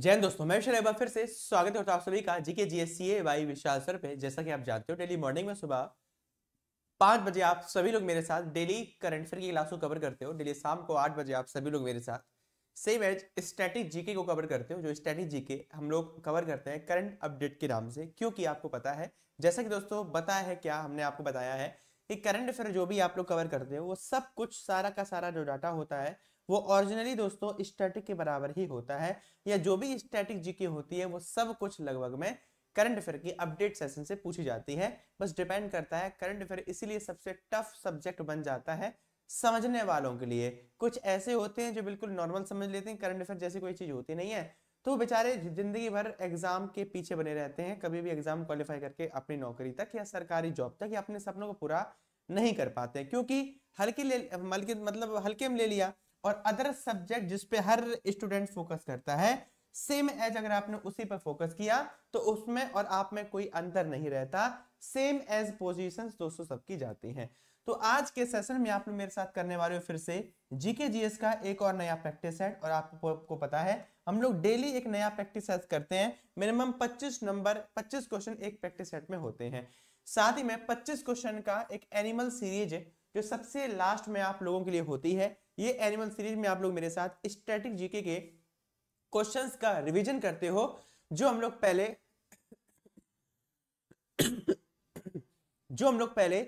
जैन दोस्तों मैं विशाल फिर से स्वागत करता तो हूँ आप सभी का जीके जीएससीए वाई विशाल सर पे जैसा कि आप जानते हो डेली मॉर्निंग में सुबह पाँच बजे आप सभी लोग मेरे साथ डेली करंट अफेयर की क्लास को कवर करते हो डेली शाम को आठ बजे आप सभी लोग मेरे साथ सेम एज स्टैटिक जीके को कवर करते हो जो स्टैटिक जीके हम लोग कवर करते हैं करंट अपडेट के नाम से क्योंकि आपको पता है जैसा कि दोस्तों बताया है क्या हमने आपको बताया है कि करंट अफेयर जो भी आप लोग कवर करते हो वो सब कुछ सारा का सारा जो डाटा होता है वो ऑरिजिनली दोस्तों स्टैटिक के बराबर ही होता है या जो भी स्टैटिक जीके होती है वो सब कुछ लगभग में करंट अफेयर की अपडेट सेशन से पूछी जाती है बस डिपेंड करता है करंट अफेयर इसीलिए सबसे टफ सब्जेक्ट बन जाता है समझने वालों के लिए कुछ ऐसे होते हैं जो बिल्कुल नॉर्मल समझ लेते हैं करंट अफेयर जैसी कोई चीज़ होती नहीं है तो बेचारे जिंदगी भर एग्जाम के पीछे बने रहते हैं कभी भी एग्जाम क्वालिफाई करके अपनी नौकरी तक या सरकारी जॉब तक या अपने सपनों को पूरा नहीं कर पाते क्योंकि हल्के ले मतलब हल्के में ले लिया और अदर सब्जेक्ट जिसपे हर स्टूडेंट फोकस करता है सेम एज अगर आपने उसी पर फोकस किया तो उसमें और आप में कोई अंतर नहीं रहता सेम एज पोजिशन दोस्तों सबकी जाती हैं तो आज के सेशन में आप लोग मेरे साथ करने वाले हो फिर से जीके जीएस का एक और नया प्रैक्टिस सेट और आपको आपको पता है हम लोग डेली एक नया प्रैक्टिस सेट करते हैं मिनिमम 25 नंबर 25 क्वेश्चन एक प्रैक्टिस सेट में होते हैं साथ ही में 25 क्वेश्चन का एक एनिमल सीरीज जो सबसे लास्ट में आप लोगों के लिए होती है ये एनिमल सीरीज में आप लोग मेरे साथ स्ट्रेटिक जीके के क्वेश्चन का रिविजन करते हो जो हम लोग पहले जो हम लोग पहले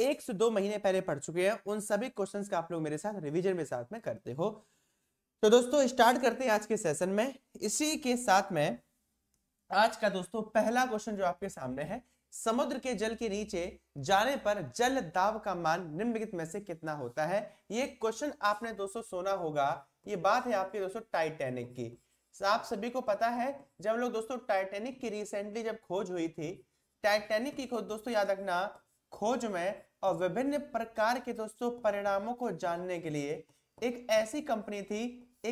एक से दो महीने पहले पढ़ चुके हैं उन सभी क्वेश्चंस का आप लोग मेरे साथ रिवीजन में साथ में करते हो तो दोस्तों स्टार्ट करते हैं आज के सेशन में इसी के साथ में आज का दोस्तों पहला क्वेश्चन जो आपके सामने है समुद्र के जल के नीचे जाने पर जल दाब का मान निम्नलिखित में से कितना होता है ये क्वेश्चन आपने दोस्तों सुना होगा ये बात है आपकी दोस्तों टाइटैनिक की आप सभी को पता है जब लोग दोस्तों टाइटैनिक की रिसेंटली जब खोज हुई थी टाइटैनिक की खोज दोस्तों याद रखना खोज में और विभिन्न प्रकार के दोस्तों परिणामों को जानने के लिए एक ऐसी कंपनी थी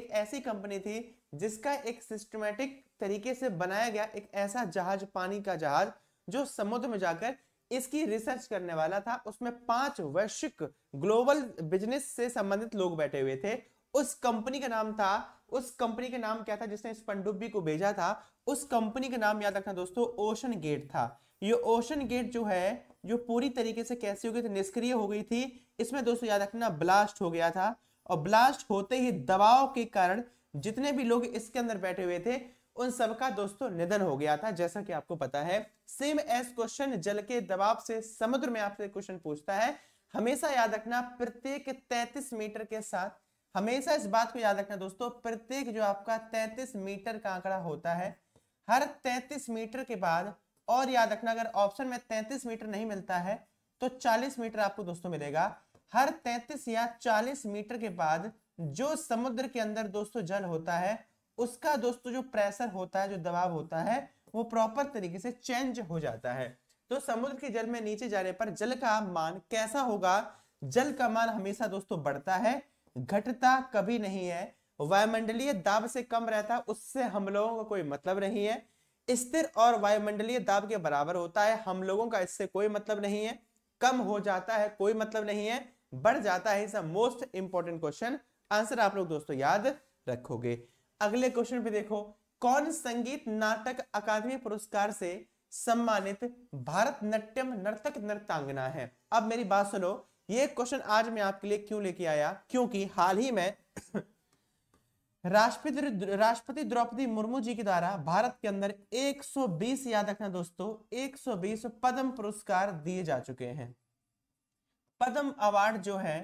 एक ऐसी कंपनी थी जिसका एक सिस्टमेटिक तरीके से बनाया गया एक ऐसा जहाज पानी का जहाज जो समुद्र में जाकर इसकी रिसर्च करने वाला था उसमें पांच वैश्विक ग्लोबल बिजनेस से संबंधित लोग बैठे हुए थे उस कंपनी का नाम था उस कंपनी का नाम क्या था जिसने इस पनडुब्बी को भेजा था उस कंपनी का नाम याद रखना दोस्तों ओशन गेट था ये ओशन गेट जो है जो पूरी तरीके से कैसी हो गई थी निष्क्रिय हो गई थी इसमें दोस्तों याद रखना ब्लास्ट हो गया था और ब्लास्ट होते ही दबाव के कारण जितने भी लोग इसके अंदर बैठे हुए थे उन सब का दोस्तों निधन हो गया था जैसा कि आपको पता है सेम एस क्वेश्चन जल के दबाव से समुद्र में आपसे क्वेश्चन पूछता है हमेशा याद रखना प्रत्येक 33 मीटर के साथ हमेशा इस बात को याद रखना दोस्तों प्रत्येक जो आपका 33 मीटर का आंकड़ा होता है हर 33 मीटर के बाद और याद रखना अगर ऑप्शन में 33 मीटर नहीं मिलता है तो 40 मीटर आपको दोस्तों मिलेगा हर 33 या 40 मीटर के बाद जो समुद्र के अंदर दोस्तों जल होता है उसका दोस्तों तो जो प्रेशर होता है जो दबाव होता है वो प्रॉपर तरीके से चेंज हो जाता है तो समुद्र के जल में नीचे जाने पर जल का मान कैसा होगा जल का मान हमेशा दोस्तों बढ़ता है घटता कभी नहीं है वायुमंडलीय दाब से कम रहता है उससे हम लोगों का को कोई मतलब नहीं है स्थिर और वायुमंडलीय दाब के बराबर होता है हम लोगों का इससे कोई मतलब नहीं है कम हो जाता है कोई मतलब नहीं है बढ़ जाता है मोस्ट इंपॉर्टेंट क्वेश्चन आंसर आप लोग दोस्तों याद रखोगे अगले क्वेश्चन पे देखो कौन संगीत नाटक अकादमी पुरस्कार से सम्मानित भारत नट्यम नर्तक नृत्यांगना है अब मेरी बात सुनो ये क्वेश्चन आज मैं आपके लिए क्यों लेके आया क्योंकि हाल ही में राष्ट्रपति राष्ट्रपति द्रौपदी मुर्मू जी के द्वारा भारत के अंदर 120 याद रखना दोस्तों 120 पद्म पुरस्कार दिए जा चुके हैं पद्म अवार्ड जो है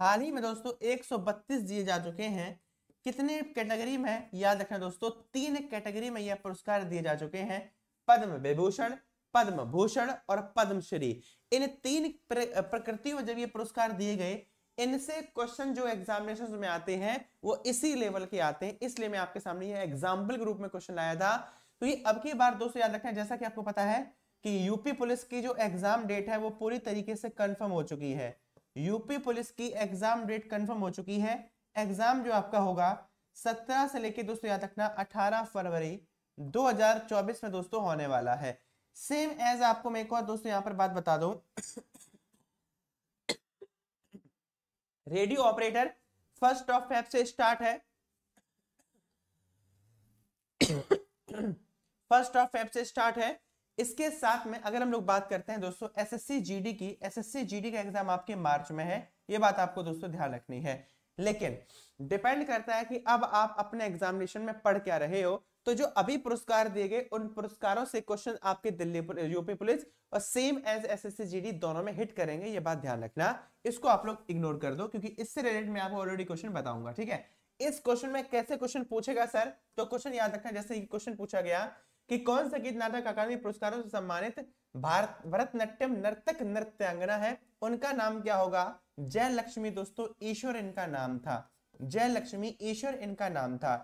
हाल ही में दोस्तों 132 दिए जा चुके हैं कितने कैटेगरी में याद रखना दोस्तों तीन कैटेगरी में यह पुरस्कार दिए जा चुके हैं पद्म विभूषण पद्म भूषण और पद्मश्री इन तीन प्रकृति में जब ये पुरस्कार दिए गए इनसे क्वेश्चन जो एग्जामिनेशन में आते हैं वो इसी लेवल के आते हैं इसलिए मैं आपके सामने ये एग्जाम्पल के रूप में क्वेश्चन लाया था तो ये अब की बार दोस्तों याद रखना जैसा कि आपको पता है कि यूपी पुलिस की जो एग्जाम डेट है वो पूरी तरीके से कंफर्म हो चुकी है यूपी पुलिस की एग्जाम डेट कंफर्म हो चुकी है एग्जाम जो आपका होगा सत्रह से लेके दोस्तों याद रखना अठारह फरवरी 2024 में दोस्तों होने वाला है सेम एज आपको मैं एक और दोस्तों यहां पर बात बता दू radio operator first of Feb से स्टार्ट है फर्स्ट ऑफ फेब से स्टार्ट है इसके साथ में अगर हम लोग बात करते हैं दोस्तों एसएससी जीडी की एसएससी जीडी का एग्जाम आपके मार्च में है ये बात आपको दोस्तों ध्यान रखनी है लेकिन डिपेंड करता है कि अब आप अपने एग्जामिनेशन में पढ़ क्या रहे हो तो जो अभी पुरस्कार दिए गए उन पुरस्कारों से क्वेश्चन आपके दिल्ली यूपी पुलिस और सेम एज एसएससी जीडी दोनों में हिट करेंगे ये बात ध्यान रखना इसको आप लोग इग्नोर कर दो क्योंकि इससे रिलेटेड मैं आपको ऑलरेडी क्वेश्चन बताऊंगा ठीक है इस क्वेश्चन में कैसे क्वेश्चन पूछेगा सर तो क्वेश्चन याद रखना जैसे क्वेश्चन पूछा गया कि कौन संगीत नाटक अकादमी पुरस्कारों से सम्मानित भारत भरतनाट्यम नर्तक नृत्यांगना है उनका नाम क्या होगा जय लक्ष्मी दोस्तों ईश्वर इनका नाम था जय लक्ष्मी ईश्वर इनका नाम था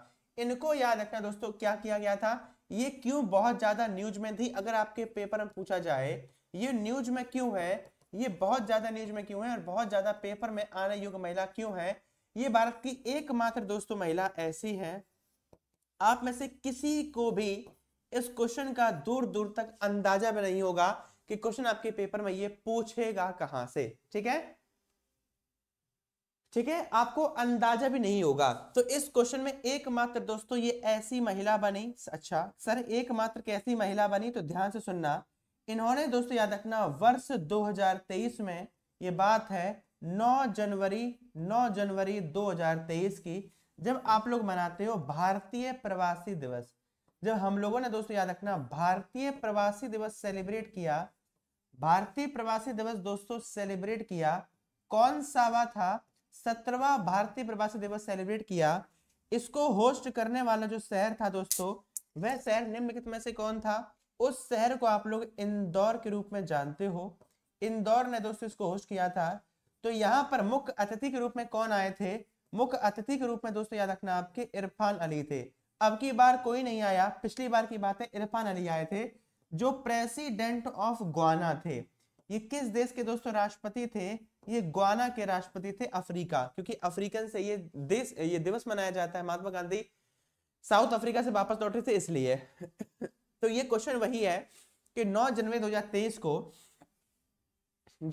इनको याद रखना दोस्तों क्या किया गया था ये क्यों बहुत ज्यादा न्यूज में थी अगर आपके पेपर में पूछा जाए ये न्यूज में क्यों है ये बहुत ज्यादा न्यूज में क्यों है और बहुत ज्यादा पेपर में आने योग्य महिला क्यों है ये भारत की एकमात्र दोस्तों महिला ऐसी है आप में से किसी को भी इस क्वेश्चन का दूर दूर तक अंदाजा भी नहीं होगा कि क्वेश्चन आपके पेपर में ये पूछेगा कहां से ठीक है ठीक है आपको अंदाजा भी नहीं होगा तो इस क्वेश्चन में एकमात्र दोस्तों ये ऐसी महिला बनी अच्छा सर एकमात्र कैसी महिला बनी तो ध्यान से सुनना इन्होंने दोस्तों याद रखना वर्ष 2023 में ये बात है 9 जनवरी 9 जनवरी 2023 की जब आप लोग मनाते हो भारतीय प्रवासी दिवस जब हम लोगों ने दोस्तों याद रखना भारतीय प्रवासी दिवस सेलिब्रेट किया भारतीय प्रवासी दिवस दोस्तों सेलिब्रेट किया कौन सावा था सत्रवा भारतीय प्रवासी दिवस सेलिब्रेट किया इसको होस्ट करने वाला जो शहर था दोस्तों वह शहर निम्नलिखित में से कौन था उस शहर को आप लोग इंदौर के रूप में जानते हो इंदौर ने दोस्तों इसको होस्ट किया था तो यहाँ पर मुख्य अतिथि के रूप में कौन आए थे मुख्य अतिथि के रूप में दोस्तों याद रखना आपके इरफान अली थे अब की बार कोई नहीं आया पिछली बार की बात है इरफान अली आए थे जो प्रेसिडेंट ऑफ ग्वाना थे ये किस देश के दोस्तों राष्ट्रपति थे ये ग्वाना के राष्ट्रपति थे अफ्रीका क्योंकि अफ्रीकन से ये देश ये दिवस मनाया जाता है महात्मा गांधी साउथ अफ्रीका से वापस लौटे थे इसलिए तो ये क्वेश्चन वही है कि 9 जनवरी 2023 को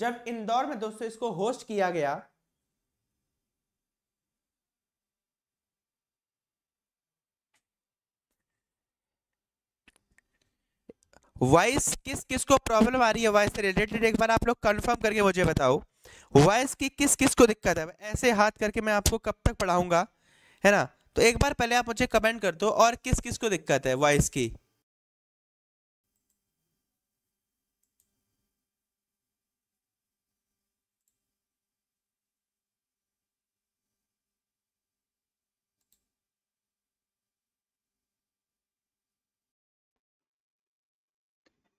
जब इंदौर में दोस्तों इसको होस्ट किया गया वॉइस किस किस को प्रॉब्लम आ रही है वॉइस से रिलेटेड एक बार आप लोग कंफर्म करके मुझे बताओ वॉइस की किस किस को दिक्कत है ऐसे हाथ करके मैं आपको कब तक पढ़ाऊंगा है ना तो एक बार पहले आप मुझे कमेंट कर दो और किस किस को दिक्कत है वॉइस की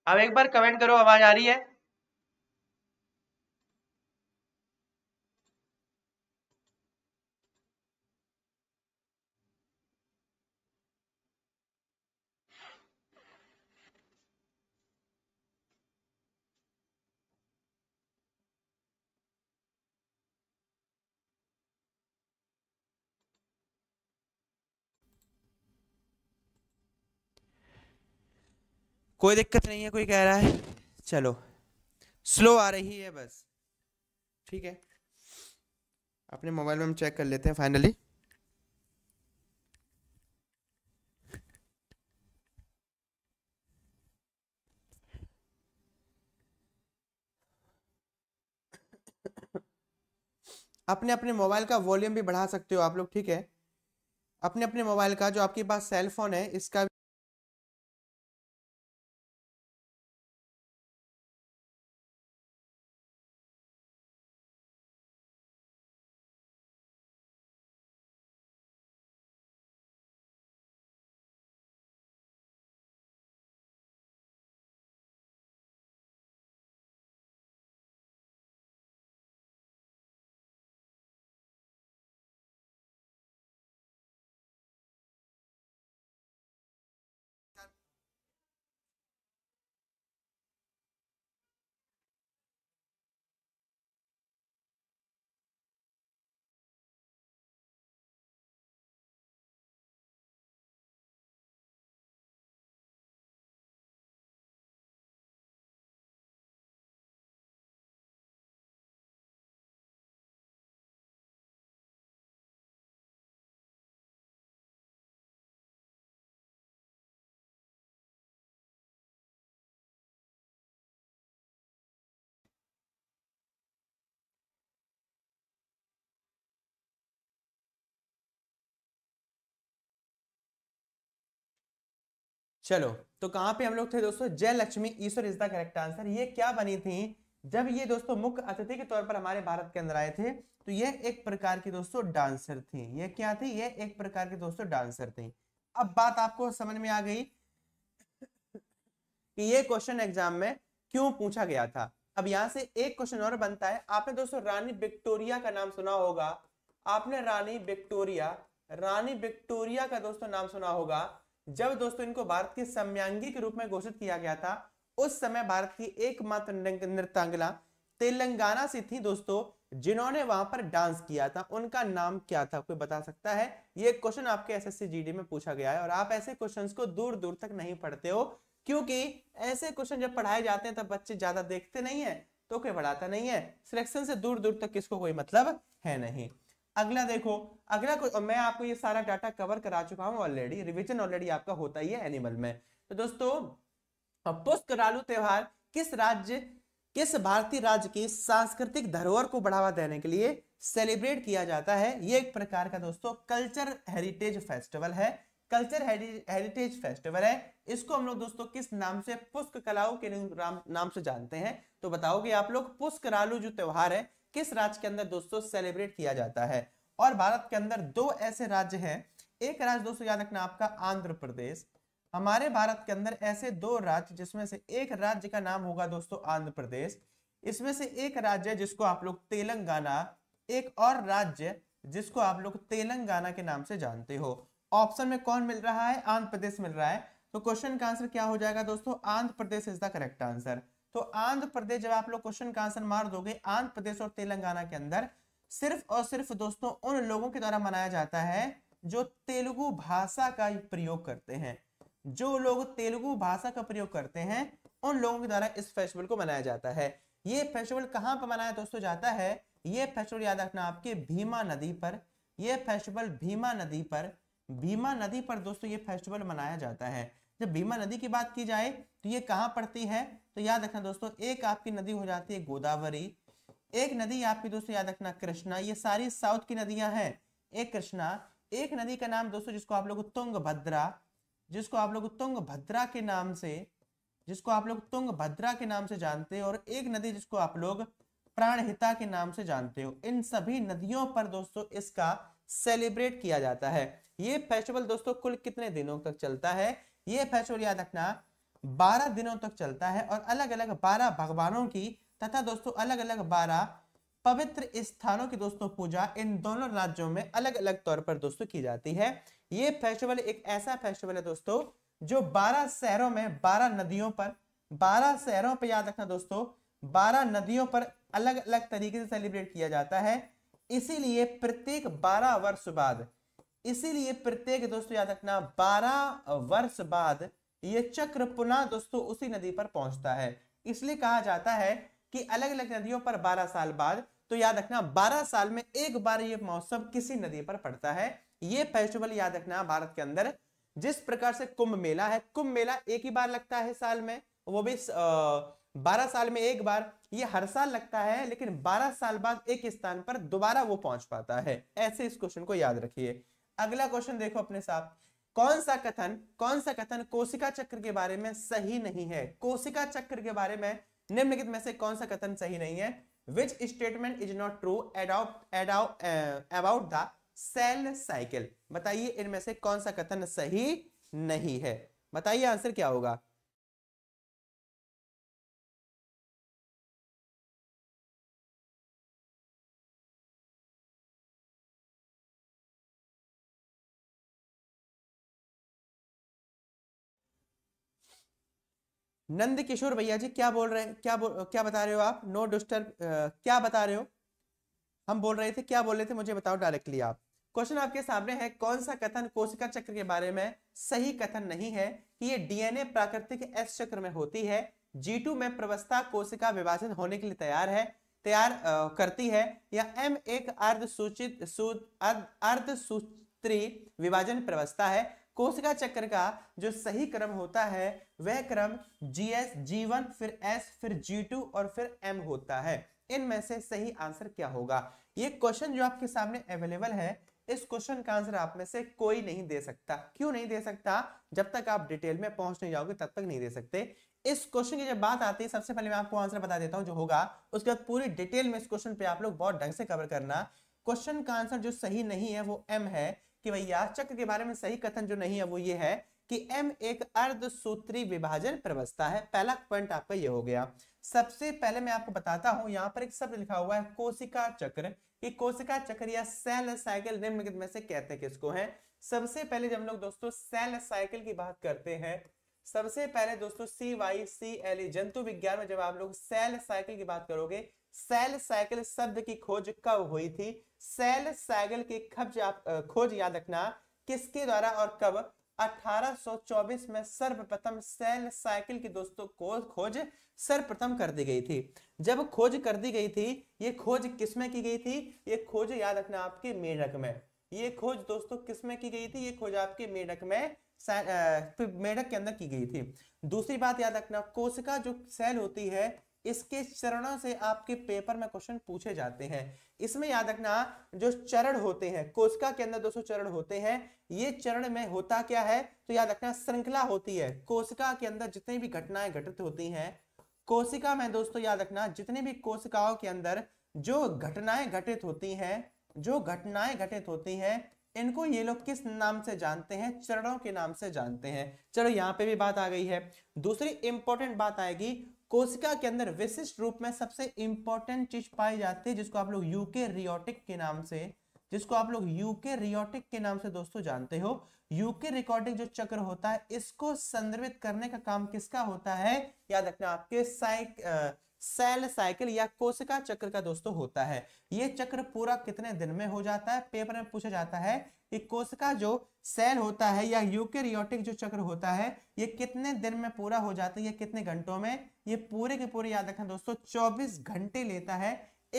अब एक बार कमेंट करो आवाज आ रही है कोई दिक्कत नहीं है कोई कह रहा है चलो स्लो आ रही है बस ठीक है अपने मोबाइल में हम चेक कर लेते हैं फाइनली अपने अपने मोबाइल का वॉल्यूम भी बढ़ा सकते हो आप लोग ठीक है अपने अपने मोबाइल का जो आपके पास सेल फोन है इसका चलो तो कहाँ पे हम लोग थे दोस्तों Jai Lakshmi Ishwar is the correct answer ये क्या बनी थी जब ये दोस्तों मुख्य अतिथि के तौर पर हमारे भारत के अंदर आए थे तो ये एक प्रकार की दोस्तों डांसर थी ये क्या थी ये एक प्रकार की दोस्तों डांसर थी अब बात आपको समझ में आ गई कि ये क्वेश्चन एग्जाम में क्यों पूछा गया था अब यहाँ से एक क्वेश्चन और बनता है आपने दोस्तों रानी विक्टोरिया का नाम सुना होगा आपने रानी विक्टोरिया रानी विक्टोरिया का दोस्तों नाम सुना होगा जब दोस्तों इनको भारत की सम्यांगी के रूप में घोषित किया गया था उस समय भारत की एकमात्र नृत्यांगना तेलंगाना से थी दोस्तों जिन्होंने वहां पर डांस किया था उनका नाम क्या था कोई बता सकता है ये क्वेश्चन आपके एसएससी जीडी में पूछा गया है और आप ऐसे क्वेश्चंस को दूर दूर तक नहीं पढ़ते हो क्योंकि ऐसे क्वेश्चन जब पढ़ाए जाते हैं तब बच्चे ज्यादा देखते नहीं है तो कोई पढ़ाता नहीं है सिलेक्शन से दूर दूर तक किसको कोई मतलब है नहीं अगला देखो अगला को, मैं आपको ये सारा डाटा कवर करा चुका हूँ ऑलरेडी रिविजन ऑलरेडी आपका होता ही है एनिमल में तो दोस्तों रालू त्योहार किस राज्य किस भारतीय राज्य की सांस्कृतिक धरोहर को बढ़ावा देने के लिए सेलिब्रेट किया जाता है ये एक प्रकार का दोस्तों कल्चर हेरिटेज फेस्टिवल है कल्चर हेरिटेज फेस्टिवल है इसको हम लोग दोस्तों किस नाम से पुष्क कलाओं के नाम से जानते हैं तो बताओगे आप लोग पुष्करालू जो त्योहार है किस राज्य के अंदर दोस्तों सेलिब्रेट किया जाता है और भारत के अंदर दो ऐसे राज्य हैं एक राज्य दोस्तों याद रखना आपका आंध्र प्रदेश हमारे भारत के अंदर ऐसे दो राज्य जिसमें से एक राज्य का नाम होगा दोस्तों आंध्र प्रदेश इसमें से एक राज्य जिसको आप लोग तेलंगाना एक और राज्य जिसको आप लोग तेलंगाना के नाम से जानते हो ऑप्शन में कौन मिल रहा है आंध्र प्रदेश मिल रहा है तो क्वेश्चन का आंसर क्या हो जाएगा दोस्तों Andhra Pradesh is the correct answer तो आंध्र प्रदेश जब आप लोग क्वेश्चन का आंसर मार दोगे आंध्र प्रदेश और तेलंगाना के अंदर सिर्फ और सिर्फ दोस्तों उन लोगों के द्वारा मनाया जाता है जो तेलुगु भाषा का प्रयोग करते हैं जो लोग तेलुगु भाषा का प्रयोग करते हैं उन लोगों के द्वारा इस फेस्टिवल को मनाया जाता है ये फेस्टिवल कहाँ पर मनाया दोस्तों जाता है ये फेस्टिवल याद रखना आपके भीमा नदी पर यह फेस्टिवल भीमा नदी पर भीमा नदी पर दोस्तों ये फेस्टिवल मनाया जाता है जब भीमा नदी की बात की जाए तो ये कहाँ पड़ती है तो याद रखना दोस्तों एक आपकी नदी हो जाती है गोदावरी एक नदी आपकी दोस्तों याद रखना कृष्णा ये सारी साउथ की नदियां हैं एक कृष्णा एक नदी का नाम दोस्तों जिसको आप लोग तुंग भद्रा जिसको आप लोग तुंग भद्रा के नाम से जिसको आप लोग तुंग भद्रा के नाम से जानते हो और एक नदी जिसको आप लोग प्राणहिता के नाम से जानते हो इन सभी नदियों पर दोस्तों इसका सेलिब्रेट किया जाता है ये फेस्टिवल दोस्तों कुल कितने दिनों तक चलता है ये फेस्टिवल याद रखना बारह दिनों तक चलता है और अलग अलग बारह भगवानों की तथा दोस्तों अलग अलग बारह पवित्र स्थानों की दोस्तों पूजा इन दोनों राज्यों में अलग अलग तौर पर दोस्तों की जाती है ये फेस्टिवल एक ऐसा फेस्टिवल है दोस्तों जो 12 शहरों में 12 नदियों पर 12 शहरों पर याद रखना दोस्तों 12 नदियों पर अलग अलग तरीके से सेलिब्रेट किया जाता है इसीलिए प्रत्येक 12 वर्ष बाद इसीलिए प्रत्येक दोस्तों याद रखना 12 वर्ष बाद ये चक्र पुनः दोस्तों उसी नदी पर पहुंचता है इसलिए कहा जाता है कि अलग अलग नदियों पर 12 साल बाद तो याद रखना 12 साल में एक बार ये महोत्सव किसी नदी पर पड़ता है ये फेस्टिवल याद रखना भारत के अंदर जिस प्रकार से कुंभ मेला है कुंभ मेला एक ही बार लगता है साल में वो भी बारह साल में एक बार ये हर साल लगता है लेकिन बारह साल बाद एक स्थान पर दोबारा वो पहुंच पाता है ऐसे इस क्वेश्चन को याद रखिए अगला क्वेश्चन देखो अपने साथ कौन सा कथन कौन सा कथन कोशिका चक्र के बारे में सही नहीं है कोशिका चक्र के बारे में निम्नलिखित में से कौन सा कथन सही नहीं है which statement is not true about the cell cycle बताइए इनमें से कौन सा कथन सही नहीं है बताइए आंसर क्या होगा नंद किशोर भैया जी क्या बोल रहे हैं क्या बोल क्या बता रहे हो आप नो डिस्टर्ब क्या बता रहे हो हम बोल रहे थे क्या बोल रहे थे मुझे बताओ डायरेक्टली आप क्वेश्चन आपके सामने है कौन सा कथन कोशिका चक्र के बारे में सही कथन नहीं है कि ये डीएनए प्राकृतिक एस चक्र में होती है जी टू में प्रवस्था कोशिका विभाजन होने के लिए तैयार है तैयार करती है या एम एक अर्ध सूचित अर्ध सूत्री विभाजन प्रवस्था है कोशिका चक्र का जो सही क्रम होता है वह क्रम जी एस जी वन फिर एस फिर जी टू और फिर एम होता है इनमें से सही आंसर क्या होगा ये क्वेश्चन जो आपके सामने अवेलेबल है इस क्वेश्चन का आंसर आप में से कोई नहीं दे सकता क्यों नहीं दे सकता जब तक आप डिटेल में पहुंच नहीं जाओगे तब तक नहीं दे सकते इस क्वेश्चन की जब बात आती है सबसे पहले मैं आपको आंसर बता देता हूं जो होगा उसके बाद पूरी डिटेल में इस क्वेश्चन पे आप लोग बहुत ढंग से कवर करना क्वेश्चन का आंसर जो सही नहीं है वो एम है कि भैया चक्र के बारे में सही कथन जो नहीं है वो ये है कि M एक अर्ध सूत्री विभाजन प्रवस्था है पहला पॉइंट आपका ये हो गया सबसे पहले मैं आपको बताता हूं यहाँ पर एक शब्द लिखा हुआ है कोशिका चक्र कि कोशिका चक्र या सेल साइकिल निम्नलिखित में से कहते किसको है सबसे पहले जब हम लोग दोस्तों सेल साइकिल की बात करते हैं सबसे पहले दोस्तों सी वाई सी एल जंतु विज्ञान में जब आप लोग सेल साइकिल की बात करोगे सेल साइकिल शब्द की खोज कब हुई थी सेल साइकिल की खबज आप, खोज याद रखना किसके द्वारा और कब 1824 में सर्वप्रथम सेल साइकिल की दोस्तों को खोज सर्वप्रथम कर दी गई थी जब खोज कर दी गई थी ये खोज किसमें की गई थी ये खोज याद रखना आपके मेढक में ये खोज दोस्तों किसमें की गई थी ये खोज आपके मेढक में मेढक के अंदर की गई थी दूसरी बात याद रखना कोशिका जो सेल होती है इसके चरणों से आपके पेपर में क्वेश्चन पूछे जाते हैं इसमें याद रखना जो चरण होते हैं कोशिका के अंदर दोस्तों चरण होते हैं ये चरण में होता क्या है तो याद रखना श्रृंखला होती है कोशिका के अंदर जितनी भी घटनाएं घटित होती हैं कोशिका में दोस्तों याद रखना जितनी भी कोशिकाओं के अंदर जो घटनाएं घटित होती हैं जो घटनाएं घटित होती हैं इनको ये लोग किस नाम से जानते हैं चरणों के नाम से जानते हैं चलो यहाँ पे भी बात आ गई है दूसरी इंपॉर्टेंट बात आएगी कोशिका के अंदर विशिष्ट रूप में सबसे इंपॉर्टेंट चीज पाई जाती है जिसको आप लोग यूके रियोटिक के नाम से जिसको आप लोग यूके रियोटिक के नाम से दोस्तों जानते हो यूके रिकॉर्डिंग जो चक्र होता है इसको संदर्भित करने का काम किसका होता है याद रखना आपके साइक सेल साइकिल या कोशिका चक्र का दोस्तों होता है ये चक्र पूरा कितने दिन में हो जाता है पेपर में पूछा जाता है कि कोशिका जो सेल होता है या यूकेरियोटिक जो चक्र होता है ये कितने दिन में पूरा हो जाता है या कितने घंटों में ये पूरे के पूरे याद रखना दोस्तों 24 घंटे लेता है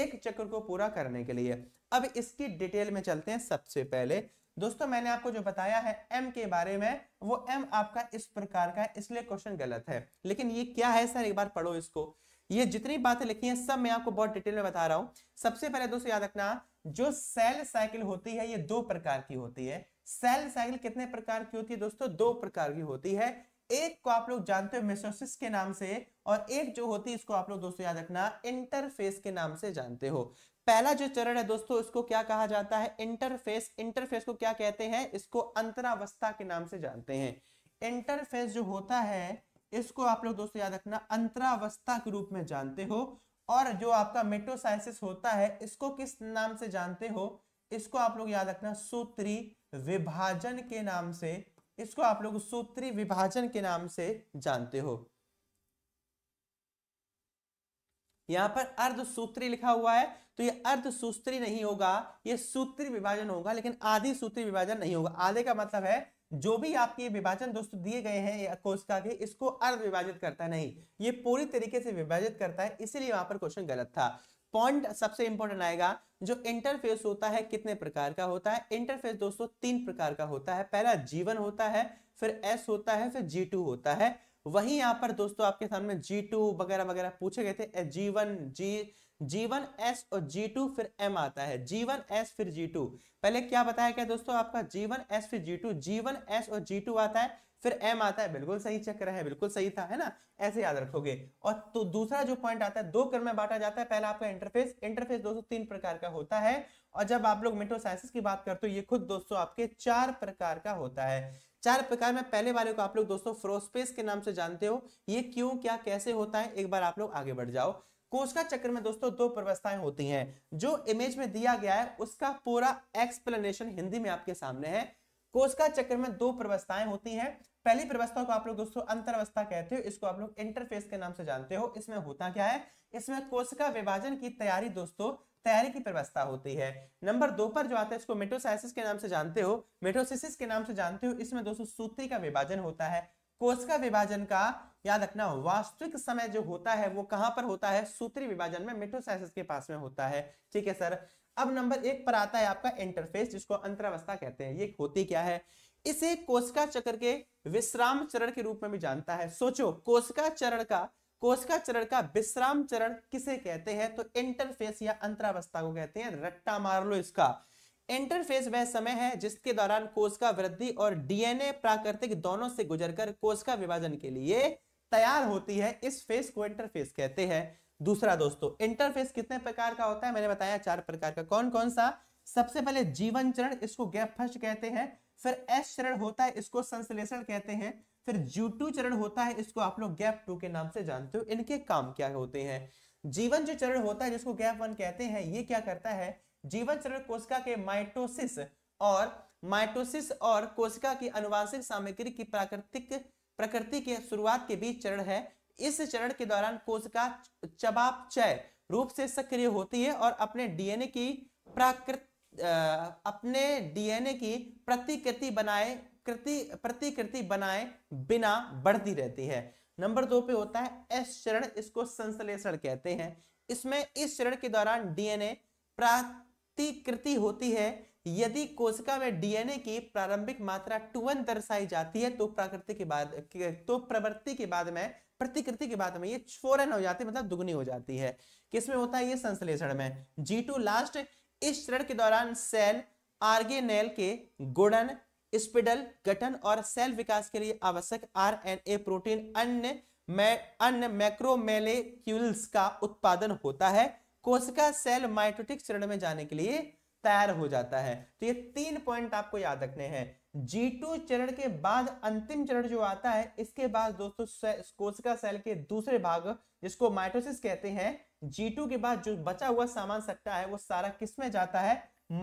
एक चक्र को पूरा करने के लिए अब इसकी डिटेल में चलते हैं सबसे पहले दोस्तों मैंने आपको जो बताया है एम के बारे में वो एम आपका इस प्रकार का है इसलिए क्वेश्चन गलत है लेकिन ये क्या है सर एक बार पढ़ो इसको ये जितनी बातें लिखी हैं सब मैं आपको बहुत डिटेल में बता रहा हूं सबसे पहले दोस्तों याद रखना जो सेल साइकिल होती है ये दो प्रकार की होती है सेल साइकिल कितने प्रकार की होती है दोस्तों दो प्रकार की होती है एक को आप लोग जानते हो मेसोसिस के नाम से और एक जो होती है इसको आप लोग दोस्तों याद रखना इंटरफेस के नाम से जानते हो पहला जो चरण है दोस्तों इसको क्या कहा जाता है इंटरफेस इंटरफेस को क्या कहते हैं इसको अंतरावस्था के नाम से जानते हैं इंटरफेस जो होता है इसको आप लोग दोस्तों याद रखना अंतरावस्था के रूप में जानते हो और जो आपका मेटोसाइसिस होता है इसको किस नाम से जानते हो इसको आप लोग याद रखना सूत्री विभाजन के नाम से इसको आप लोग सूत्री विभाजन के नाम से जानते हो यहां पर अर्ध सूत्री लिखा हुआ है तो ये अर्ध सूत्री नहीं होगा ये सूत्री विभाजन होगा लेकिन आधी सूत्री विभाजन नहीं होगा आधे का मतलब है जो भी आपके विभाजन दोस्तों दिए गए हैं कोशिका के इसको अर्ध करता नहीं ये पूरी तरीके से विभाजित करता है इसीलिए वहां पर क्वेश्चन गलत था पॉइंट सबसे इंपॉर्टेंट आएगा जो इंटरफेस होता है कितने प्रकार का होता है इंटरफेस दोस्तों तीन प्रकार का होता है पहला जीवन होता है फिर एस होता है फिर जी टू होता है वहीं यहाँ पर दोस्तों आपके सामने जी टू वगैरह वगैरह पूछे गए थे जीवन जी जी वन एस और जी टू फिर एम आता है जी वन एस फिर जी टू पहले क्या बताया गया दोस्तों आपका जी वन एस फिर G two G one S और जी टू आता है फिर एम आता है बिल्कुल सही चक्र है बिल्कुल सही था है ना ऐसे याद रखोगे और तो दूसरा जो पॉइंट आता है दो क्रम में बांटा जाता है पहला आपका इंटरफेस इंटरफेस दोस्तों तीन प्रकार का होता है और जब आप लोग मेट्रोसाइसिस की बात करते हो ये खुद दोस्तों आपके चार प्रकार का होता है चार प्रकार में पहले वाले को आप लोग दोस्तों फ्रोस्पेस के नाम से जानते हो ये क्यों क्या कैसे होता है एक बार आप लोग आगे बढ़ जाओ कोशिका चक्र में दोस्तों दो प्रवस्थाएं होती हैं जो इमेज में दिया गया है उसका पूरा एक्सप्लेनेशन हिंदी में आपके सामने है कोशिका चक्र में दो प्रवस्थाएं होती हैं पहली प्रवस्था को आप लोग दोस्तों अंतरवस्था कहते हो इसको आप लोग इंटरफेस के नाम से जानते हो इसमें होता क्या है इसमें कोशिका विभाजन की तैयारी दोस्तों तैयारी की प्रवस्था होती है नंबर दो पर जो आता है इसको मेटोसाइसिस के नाम से जानते हो मेटोसिस के नाम से जानते हो इसमें दोस्तों सूत्री का विभाजन होता है कोश का विभाजन का याद रखना वास्तविक समय जो होता है वो कहां पर होता है सूत्री विभाजन में मेट्रोसाइसिस के पास में होता है ठीक है सर अब नंबर एक पर आता है आपका इंटरफेस जिसको अंतरावस्था कहते हैं ये होती क्या है इसे कोशिका चक्र के विश्राम चरण के रूप में भी जानता है सोचो कोशिका चरण का कोशिका चरण का विश्राम चरण किसे कहते हैं तो इंटरफेस या अंतरावस्था को कहते हैं रट्टा मार लो इसका इंटरफेज वह समय है जिसके दौरान कोश का वृद्धि और डीएनए प्राकृतिक दोनों से गुजरकर कोश का विभाजन के लिए तैयार होती है इस फेज को इंटरफेस कहते हैं दूसरा दोस्तों इंटरफेस कितने प्रकार का होता है मैंने बताया चार प्रकार का कौन कौन सा सबसे पहले जीवन चरण इसको गैप फर्स्ट कहते हैं फिर एस चरण होता है इसको संश्लेषण कहते हैं फिर टू चरण होता है इसको आप लोग गैप टू के नाम से जानते हो इनके काम क्या होते हैं जीवन जो चरण होता है जिसको गैप वन कहते हैं ये क्या करता है जीवन चरण कोशिका के माइटोसिस और माइटोसिस और कोशिका की अनुवांशिक सामग्री की प्राकृतिक प्रकृति के शुरुआत के बीच चरण है इस चरण के दौरान कोशिका चबापचय रूप से सक्रिय होती है और अपने डीएनए की प्राकृत अपने डीएनए की प्रतिकृति बनाए कृति प्रतिकृति बनाए बिना बढ़ती रहती है नंबर दो पे होता है एस चरण इसको संश्लेषण कहते हैं इसमें इस चरण के दौरान डीएनए प्राक कृति होती है यदि कोशिका में डीएनए की प्रारंभिक मात्रा टूवन दर्शाई जाती है तो प्रकृति के बाद तो प्रवृत्ति के बाद में प्रतिकृति के बाद में ये फोरन हो जाती है मतलब दुगनी हो जाती है किसमें होता है ये संश्लेषण में जी टू लास्ट इस चरण के दौरान सेल आर्गेनेल के गुणन स्पिडल गठन और सेल विकास के लिए आवश्यक आरएनए प्रोटीन अन्य मै, अन्य मैक्रोमेलेक्यूल्स का उत्पादन होता है कोशिका सेल माइटोटिक चरण में जाने के लिए तैयार हो जाता है तो ये तीन पॉइंट आपको याद रखने हैं जी टू चरण के बाद अंतिम चरण जो आता है इसके बाद दोस्तों कोशिका सेल के दूसरे भाग जिसको माइटोसिस कहते हैं जी टू के बाद जो बचा हुआ सामान सकता है वो सारा किस में जाता है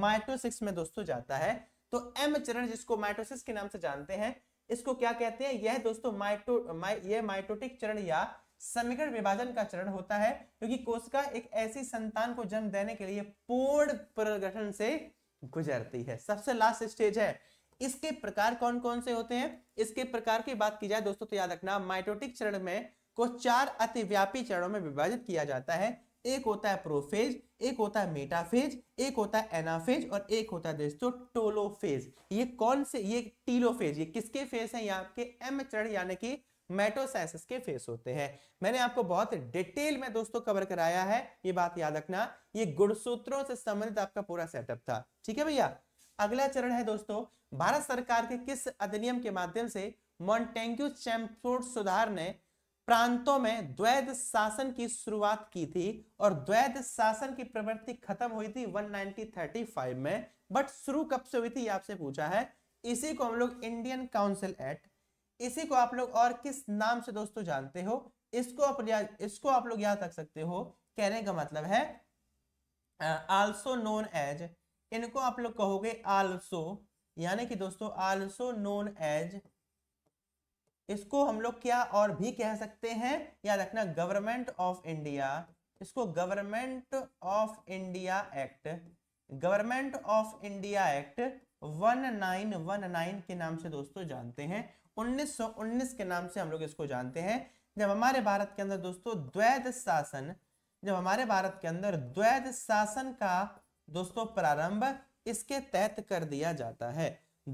माइटोसिक्स में दोस्तों जाता है तो एम चरण जिसको माइटोसिस के नाम से जानते हैं इसको क्या कहते हैं यह दोस्तों माइटो माइ, यह माइटोटिक चरण या समीकरण विभाजन का चरण होता है क्योंकि कोशिका एक ऐसी संतान को जन्म देने के लिए पूर्ण प्रगठन से गुजरती है सबसे लास्ट स्टेज है इसके प्रकार कौन कौन से होते हैं इसके प्रकार की बात की जाए दोस्तों तो याद रखना माइटोटिक चरण में को चार अतिव्यापी चरणों में विभाजित किया जाता है एक होता है प्रोफेज एक होता है मेटाफेज एक होता है एनाफेज और एक होता है दोस्तों टोलोफेज ये कौन से ये टीलोफेज ये किसके फेज है यहाँ के एम चरण यानी कि मेटोसाइसिस के फेस होते हैं मैंने आपको बहुत डिटेल में दोस्तों कवर कराया है ये बात याद रखना ये गुणसूत्रों से संबंधित आपका पूरा सेटअप था ठीक है भैया अगला चरण है दोस्तों भारत सरकार के किस अधिनियम के माध्यम से मॉन्टेंग्यू चैम्पोर्ट सुधार ने प्रांतों में द्वैध शासन की शुरुआत की थी और द्वैध शासन की प्रवृत्ति खत्म हुई थी 1935 में बट शुरू कब से हुई थी आपसे पूछा है इसी को हम लोग इंडियन काउंसिल एक्ट इसी को आप लोग और किस नाम से दोस्तों जानते हो इसको आप इसको आप लोग याद रख सकते हो कहने का मतलब है आल्सो नोन एज इनको आप लोग कहोगे आल्सो यानी कि दोस्तों आल्सो नोन एज इसको हम लोग क्या और भी कह सकते हैं याद रखना गवर्नमेंट ऑफ इंडिया इसको government of India act government of India act 1919 के नाम से दोस्तों जानते हैं 1919 के नाम से हम लोग इसको जानते हैं जब हमारे भारत के अंदर दोस्तों द्वैत शासन जब हमारे भारत के अंदर द्वैत शासन का दोस्तों प्रारंभ इसके तहत कर दिया जाता है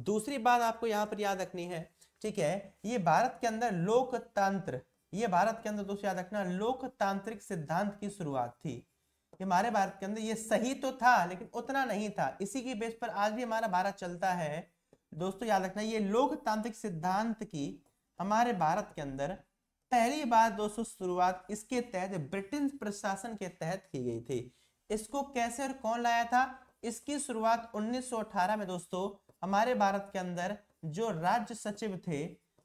दूसरी बात आपको यहाँ पर याद रखनी है ठीक है ये भारत के अंदर लोकतंत्र ये भारत के अंदर दोस्तों याद रखना लोकतांत्रिक सिद्धांत की शुरुआत थी हमारे भारत के अंदर ये सही तो था लेकिन उतना नहीं था इसी की बेस पर आज भी हमारा भारत चलता है दोस्तों याद रखना ये लोकतांत्रिक सिद्धांत की हमारे भारत के अंदर पहली बार दोस्तों शुरुआत इसके तहत ब्रिटेन प्रशासन के तहत की गई थी इसको कैसे और कौन लाया था इसकी शुरुआत 1918 में दोस्तों हमारे भारत के अंदर जो राज्य सचिव थे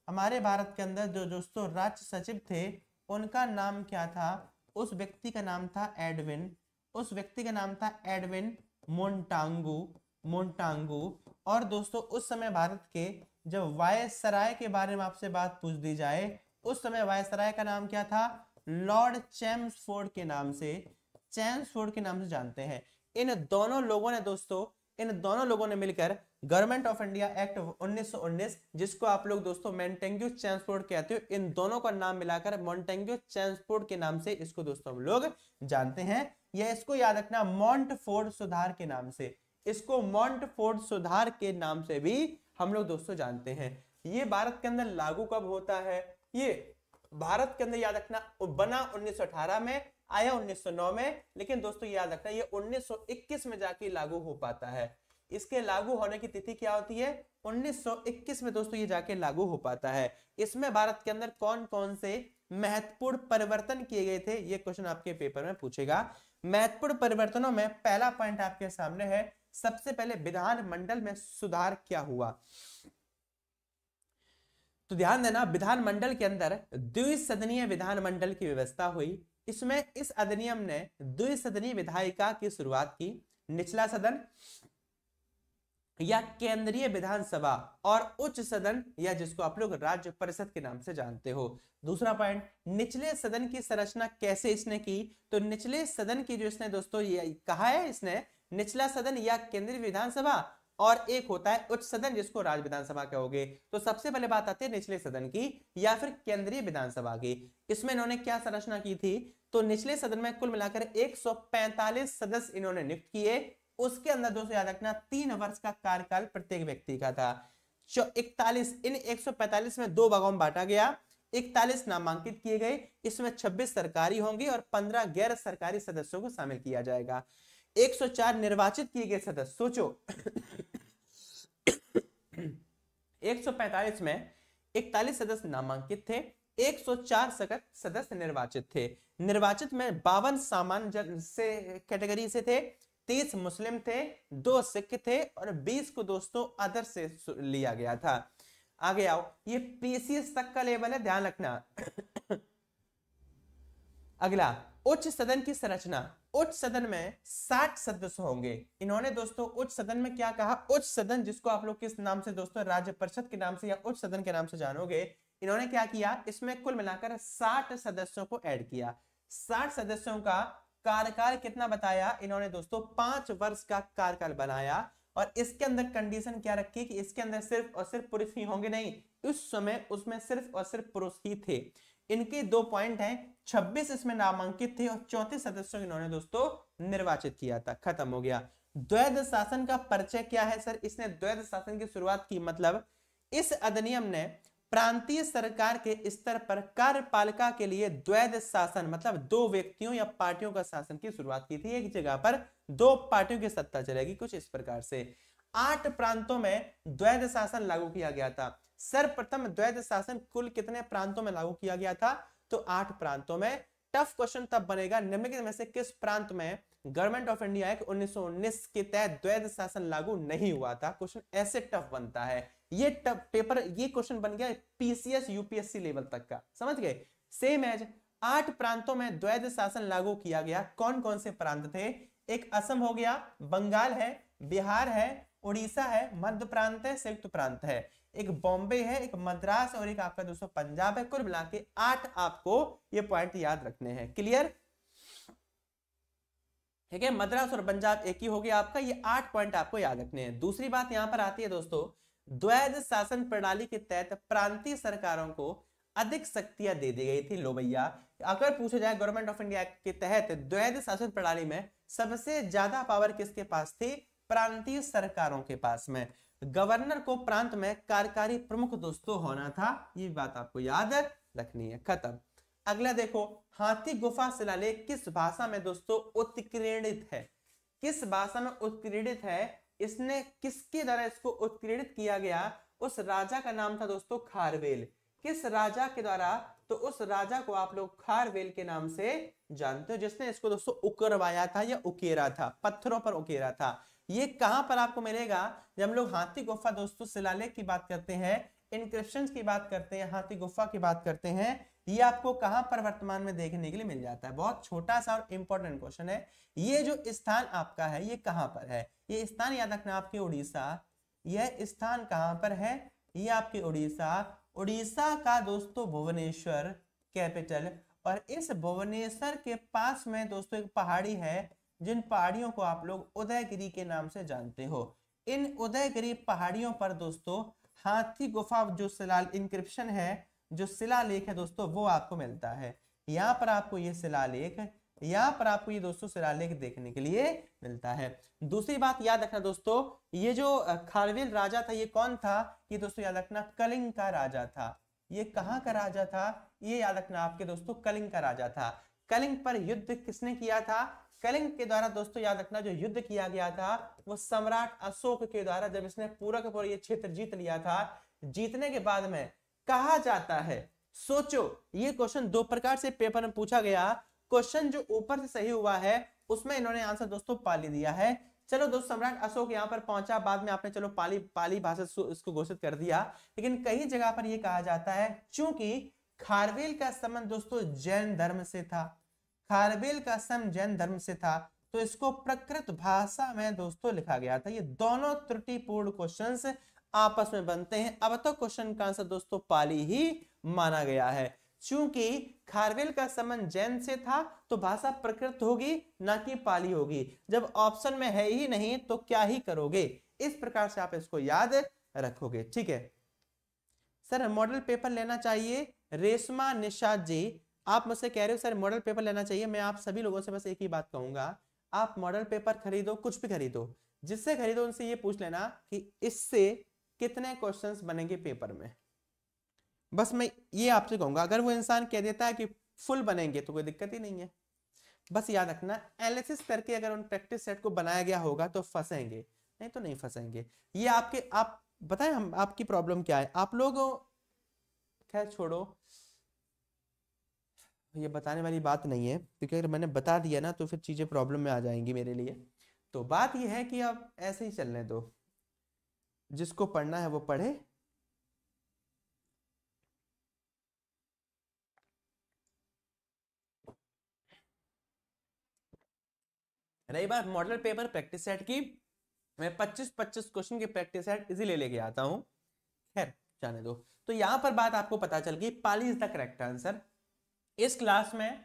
हमारे भारत के अंदर जो दोस्तों राज्य सचिव थे उनका नाम क्या था उस व्यक्ति का नाम था एडविन उस व्यक्ति का नाम था एडविन मोन्टांगू मोन्टांगू और दोस्तों उस समय भारत के जब वायसराय के बारे में आपसे बात पूछ दी जाए उस समय वायसराय का नाम क्या था लॉर्ड चैम्सफोर्ड के नाम से चैम्सफोर्ड के नाम से जानते हैं इन दोनों लोगों ने दोस्तों इन दोनों लोगों ने मिलकर गवर्नमेंट ऑफ इंडिया एक्ट 1919 जिसको आप लोग दोस्तों मेंटेंग्यू चैंसफोर्ड कहते हो इन दोनों का नाम मिलाकर मोन्टेंग्यू चैंसफोर्ड के नाम से इसको दोस्तों हम लोग जानते हैं या इसको याद रखना मॉन्टफोर्ड सुधार के नाम से इसको मॉन्टफोर्ड सुधार के नाम से भी हम लोग दोस्तों जानते हैं ये भारत के अंदर लागू कब होता है ये भारत के अंदर याद रखना बना 1918 में आया 1909 में लेकिन दोस्तों याद रखना ये 1921 में जाके लागू हो पाता है इसके लागू होने की तिथि क्या होती है 1921 में दोस्तों ये जाके लागू हो पाता है इसमें भारत के अंदर कौन कौन से महत्वपूर्ण परिवर्तन किए गए थे ये क्वेश्चन आपके पेपर में पूछेगा महत्वपूर्ण परिवर्तनों में पहला पॉइंट आपके सामने है सबसे पहले विधान मंडल में सुधार क्या हुआ तो ध्यान देना विधान मंडल के अंदर द्विसदनीय विधान मंडल की व्यवस्था हुई इसमें इस अधिनियम ने द्विसदनीय विधायिका की शुरुआत की निचला सदन या केंद्रीय विधानसभा और उच्च सदन या जिसको आप लोग राज्य परिषद के नाम से जानते हो दूसरा पॉइंट निचले सदन की संरचना कैसे इसने की तो निचले सदन की जो इसने दोस्तों ये कहा है इसने निचला सदन या केंद्रीय विधानसभा और एक होता है उच्च सदन जिसको राज्य विधानसभा कहोगे तो सबसे पहले बात आती है निचले सदन की या फिर केंद्रीय विधानसभा की इसमें इन्होंने क्या संरचना की थी तो निचले सदन में कुल मिलाकर 145 सदस्य इन्होंने नियुक्त किए उसके अंदर दोस्तों याद रखना तीन वर्ष का कार्यकाल प्रत्येक व्यक्ति का था इकतालीस इन एक में दो भागों में बांटा गया इकतालीस नामांकित किए गए इसमें 26 सरकारी होंगे और 15 गैर सरकारी सदस्यों को शामिल किया जाएगा 104 निर्वाचित किए गए सदस्य सोचो 145 में इकतालीस सदस्य नामांकित थे 104 सकत सदस्य निर्वाचित थे निर्वाचित में बावन सामान्य जन से कैटेगरी से थे तीस मुस्लिम थे दो सिख थे और बीस को दोस्तों अदर से लिया गया था आगे आओ ये पीसीएस तक का लेवल है ध्यान रखना अगला उच्च सदन की संरचना उच्च सदन में साठ सदस्य होंगे इन्होंने दोस्तों उच्च सदन में क्या कहा उच्च सदन जिसको आप लोग किस नाम से दोस्तों राज्य परिषद के नाम से या उच्च सदन के नाम से जानोगे इन्होंने क्या किया इसमें कुल मिलाकर साठ सदस्यों को ऐड किया साठ सदस्यों का कार्यकाल कितना बताया इन्होंने दोस्तों पांच वर्ष का कार्यकाल बनाया और इसके अंदर कंडीशन क्या रखी कि इसके अंदर सिर्फ और सिर्फ पुरुष ही होंगे नहीं उस समय उसमें सिर्फ और सिर्फ पुरुष ही थे इनके दो पॉइंट हैं छब्बीस इसमें नामांकित थे और चौतीस सदस्यों को इन्होंने दोस्तों निर्वाचित किया था खत्म हो गया द्वैध शासन का परिचय क्या है सर इसने द्वैध शासन की शुरुआत की मतलब इस अधिनियम ने प्रांतीय सरकार के स्तर पर कार्यपालिका के लिए द्वैध शासन मतलब दो व्यक्तियों या पार्टियों का शासन की शुरुआत की थी एक जगह पर दो पार्टियों की सत्ता चलेगी कुछ इस प्रकार से आठ प्रांतों में द्वैध शासन लागू किया गया था सर्वप्रथम द्वैध शासन कुल कितने प्रांतों में लागू किया गया था तो आठ प्रांतों में टफ क्वेश्चन तब बनेगा निम्नलिखित में से किस प्रांत में गवर्नमेंट ऑफ इंडिया एक्ट उन्नीस के तहत द्वैध शासन लागू नहीं हुआ था क्वेश्चन ऐसे टफ बनता है ये टफ पेपर ये क्वेश्चन बन गया पीसीएस यूपीएससी लेवल तक का समझ गए सेम एज आठ प्रांतों में द्वैध शासन लागू किया गया कौन कौन से प्रांत थे एक असम हो गया बंगाल है बिहार है उड़ीसा है मध्य प्रांत है संयुक्त प्रांत है एक बॉम्बे है एक मद्रास और एक आपका दोस्तों पंजाब है कुल मिला के आठ आपको ये पॉइंट याद रखने हैं क्लियर ठीक है मद्रास और पंजाब एक ही हो गया आपका ये आठ पॉइंट आपको याद रखने हैं दूसरी बात यहां पर आती है दोस्तों द्वैध शासन प्रणाली के तहत प्रांतीय सरकारों को अधिक शक्तियां दे दी गई थी लो भैया अगर पूछा जाए गवर्नमेंट ऑफ इंडिया के तहत द्वैध शासन प्रणाली में सबसे ज्यादा पावर किसके पास थी प्रांतीय सरकारों के पास में गवर्नर को प्रांत में कार्यकारी प्रमुख दोस्तों होना था ये बात आपको याद रखनी है खत्म अगला देखो हाथी गुफा शिलालेख किस भाषा में दोस्तों उत्कीर्णित है किस भाषा में उत्कीर्णित है इसने किसके द्वारा इसको उत्कीर्णित किया गया उस राजा का नाम था दोस्तों खारवेल किस राजा के द्वारा तो उस राजा को आप लोग खारवेल के नाम से जानते हो जिसने इसको दोस्तों उकरवाया था या उकेरा था पत्थरों पर उकेरा था ये कहां पर आपको मिलेगा जब हम लोग हाथी गुफा दोस्तों शिलालेख की बात करते हैं इनक्रिप्शन की बात करते हैं हाथी गुफा की बात करते हैं ये आपको कहां पर वर्तमान में देखने के लिए मिल जाता है बहुत छोटा सा और इंपॉर्टेंट क्वेश्चन है ये जो स्थान आपका है ये कहां पर है ये स्थान याद रखना आपके उड़ीसा यह स्थान कहां पर है ये आपके उड़ीसा उड़ीसा का दोस्तों भुवनेश्वर कैपिटल और इस भुवनेश्वर के पास में दोस्तों एक पहाड़ी है जिन पहाड़ियों को आप लोग उदयगिरी के नाम से जानते हो इन उदयगिरी पहाड़ियों पर दोस्तों हाथी गुफा जो शिला इंक्रिप्शन है जो शिलालेख है दोस्तों वो आपको मिलता है यहाँ पर आपको ये शिलालेख यहाँ पर आपको ये दोस्तों शिलालेख देखने के लिए मिलता है दूसरी बात याद रखना दोस्तों ये जो खारवेल राजा था ये कौन था ये दोस्तों याद रखना कलिंग का राजा था ये कहाँ का राजा था ये याद रखना आपके दोस्तों कलिंग का राजा था कलिंग पर युद्ध किसने किया था कलिंग के द्वारा दोस्तों याद रखना जो युद्ध किया गया था वो सम्राट अशोक के द्वारा जब इसने पूरा का पूरा ये क्षेत्र जीत लिया था जीतने के बाद में कहा जाता है सोचो ये क्वेश्चन दो प्रकार से पेपर में पूछा गया क्वेश्चन जो ऊपर से सही हुआ है उसमें इन्होंने आंसर दोस्तों पाली दिया है चलो दोस्तों सम्राट अशोक यहाँ पर पहुंचा बाद में आपने चलो पाली पाली भाषा इसको घोषित कर दिया लेकिन कई जगह पर यह कहा जाता है चूंकि खारवेल का संबंध दोस्तों जैन धर्म से था हार्बेल का सम जैन धर्म से था तो इसको प्रकृत भाषा में दोस्तों लिखा गया था ये दोनों त्रुटिपूर्ण क्वेश्चन आपस में बनते हैं अब तो क्वेश्चन का आंसर दोस्तों पाली ही माना गया है क्योंकि खारवेल का संबंध जैन से था तो भाषा प्रकृत होगी ना कि पाली होगी जब ऑप्शन में है ही नहीं तो क्या ही करोगे इस प्रकार से आप इसको याद रखोगे ठीक है सर मॉडल पेपर लेना चाहिए रेशमा निषाद जी आप मुझसे कह रहे हो सर मॉडल पेपर लेना चाहिए मैं आप सभी लोगों से बस एक ही बात कहूंगा आप मॉडल पेपर खरीदो कुछ भी खरीदो जिससे खरीदो उनसे ये पूछ लेना कि इससे कितने क्वेश्चंस बनेंगे पेपर में बस मैं ये आपसे कहूंगा अगर वो इंसान कह देता है कि फुल बनेंगे तो कोई दिक्कत ही नहीं है बस याद रखना एनालिसिस करके अगर उन प्रैक्टिस सेट को बनाया गया होगा तो फंसेंगे नहीं तो नहीं फंसेंगे ये आपके आप बताएं हम आपकी प्रॉब्लम क्या है आप लोग खैर छोड़ो ये बताने वाली बात नहीं है क्योंकि अगर मैंने बता दिया ना तो फिर चीज़ें प्रॉब्लम में आ जाएंगी मेरे लिए तो बात यह है कि आप ऐसे ही चलने दो जिसको पढ़ना है वो पढ़े रही बात मॉडल पेपर प्रैक्टिस सेट की मैं 25-25 क्वेश्चन की प्रैक्टिस सेट ले लेके आता हूं खैर जाने दो तो यहां पर बात आपको पता चल गई Pali is the correct answer इस क्लास में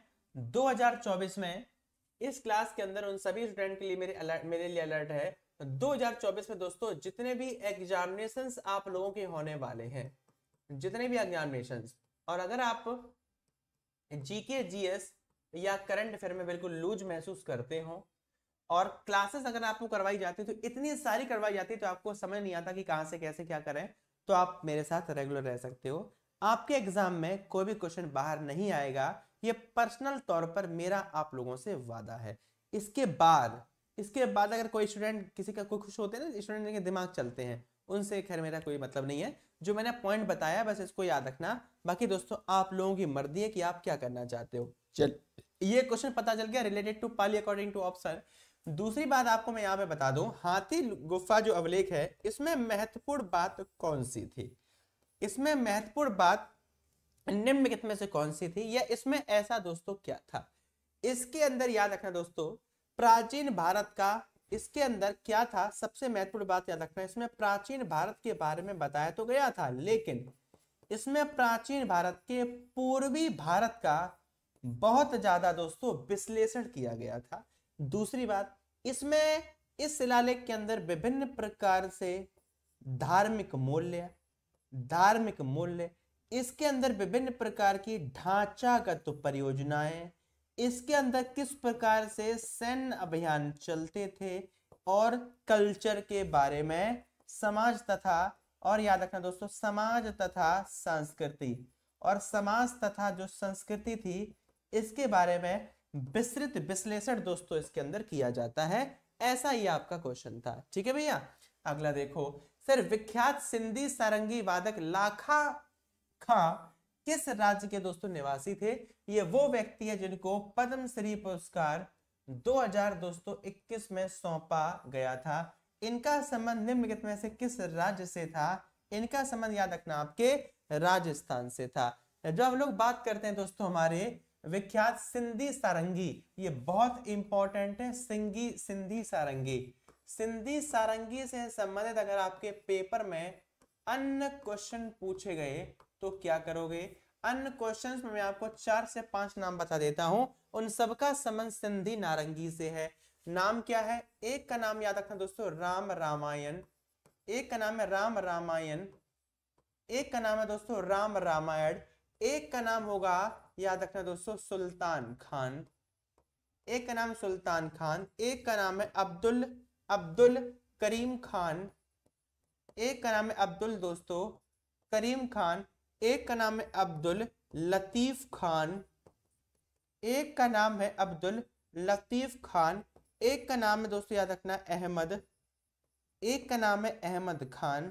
2024 में इस क्लास के अंदर उन सभी स्टूडेंट के लिए मेरे अलर्ट मेरे लिए अलर्ट है 2024 तो में दोस्तों जितने भी एग्जामिनेशन आप लोगों के होने वाले हैं जितने भी एग्जामिनेशन और अगर आप जीके जीएस या करंट अफेयर में बिल्कुल लूज महसूस करते हो और क्लासेस अगर आपको करवाई जाती है तो इतनी सारी करवाई जाती है तो आपको समझ नहीं आता कि कहाँ से कैसे क्या करें तो आप मेरे साथ रेगुलर रह सकते हो आपके एग्जाम में कोई भी क्वेश्चन बाहर नहीं आएगा ये पर्सनल तौर पर मेरा आप लोगों से वादा है इसके बाद इसके बाद अगर कोई स्टूडेंट किसी का कोई खुश होते हैं ना तो स्टूडेंट के दिमाग चलते हैं उनसे खैर मेरा कोई मतलब नहीं है जो मैंने पॉइंट बताया बस इसको याद रखना बाकी दोस्तों आप लोगों की मर्जी है कि आप क्या करना चाहते हो चल ये क्वेश्चन पता चल गया related to Pali according to option दूसरी बात आपको मैं यहाँ पे बता दू हाथी गुफा जो अवलेख है इसमें महत्वपूर्ण बात कौन सी थी इसमें महत्वपूर्ण बात निम्नलिखित में से कौन सी थी या इसमें ऐसा दोस्तों क्या था इसके अंदर याद रखना दोस्तों प्राचीन भारत का इसके अंदर क्या था सबसे महत्वपूर्ण बात याद रखना इसमें प्राचीन भारत के बारे में बताया तो गया था लेकिन इसमें प्राचीन भारत के पूर्वी भारत का बहुत ज्यादा दोस्तों विश्लेषण किया गया था दूसरी बात इसमें इस शिलालेख के अंदर विभिन्न प्रकार से धार्मिक मूल्य धार्मिक मूल्य इसके अंदर विभिन्न प्रकार की ढांचागत तो परियोजनाएं इसके अंदर किस प्रकार से सैन्य अभियान चलते थे और कल्चर के बारे में समाज तथा और याद रखना दोस्तों समाज तथा संस्कृति और समाज तथा जो संस्कृति थी इसके बारे में विस्तृत विश्लेषण दोस्तों इसके अंदर किया जाता है ऐसा ही आपका क्वेश्चन था ठीक है भैया अगला देखो फिर विख्यात सिंधी सारंगी वादक लाखा खां किस राज्य के दोस्तों निवासी थे ये वो व्यक्ति है जिनको पद्मश्री पुरस्कार पुरस्कार 2000 दोस्तों 21 में सौंपा गया था इनका संबंध निम्नलिखित में से किस राज्य से था इनका संबंध याद रखना आपके राजस्थान से था जब हम लोग बात करते हैं दोस्तों हमारे विख्यात सिंधी सारंगी ये बहुत इंपॉर्टेंट है सिंगी सिंधी सारंगी सिंधी सारंगी से संबंधित अगर आपके पेपर में अन्य क्वेश्चन पूछे गए तो क्या करोगे अन्य क्वेश्चन में मैं आपको चार से पांच नाम बता देता हूं उन सबका संबंध सिंधी नारंगी से है नाम क्या है एक का नाम याद रखना दोस्तों राम रामायण एक का नाम है राम रामायण एक का नाम है दोस्तों राम रामायण एक का नाम होगा याद रखना दोस्तों सुल्तान खान एक का नाम सुल्तान खान एक का नाम है अब्दुल अब्दुल करीम खान एक का नाम है अब्दुल दोस्तों करीम खान एक का नाम है अब्दुल लतीफ़ खान एक का नाम है अब्दुल लतीफ़ खान एक का नाम है दोस्तों याद रखना अहमद एक का नाम है अहमद खान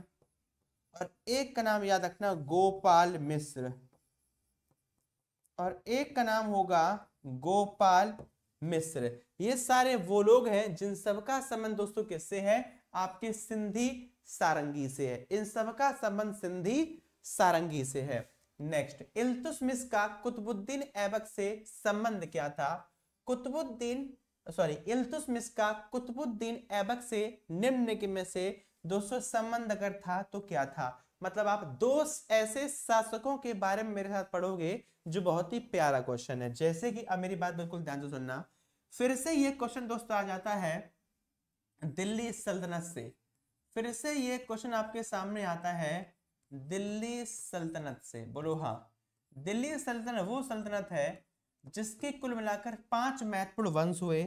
और एक का नाम याद रखना गोपाल मिश्र और एक का नाम होगा गोपाल मिस्र ये सारे वो लोग हैं जिन सबका संबंध दोस्तों किससे है आपके सिंधी सारंगी से है इन सबका संबंध सिंधी सारंगी से है नेक्स्ट इल्तुसमिस का कुतुबुद्दीन ऐबक से संबंध क्या था कुतुबुद्दीन सॉरी इल्तुसमिस का कुतुबुद्दीन ऐबक से निम्न में से दोस्तों संबंध अगर था तो क्या था मतलब आप दो ऐसे शासकों के बारे में मेरे साथ पढ़ोगे जो बहुत ही प्यारा क्वेश्चन है जैसे कि अब मेरी बात बिल्कुल ध्यान से सुनना फिर से ये क्वेश्चन दोस्तों आ जाता है दिल्ली सल्तनत से फिर से ये क्वेश्चन आपके सामने आता है दिल्ली सल्तनत से बोलो हाँ दिल्ली सल्तनत वो सल्तनत है जिसके कुल मिलाकर पांच महत्वपूर्ण वंश हुए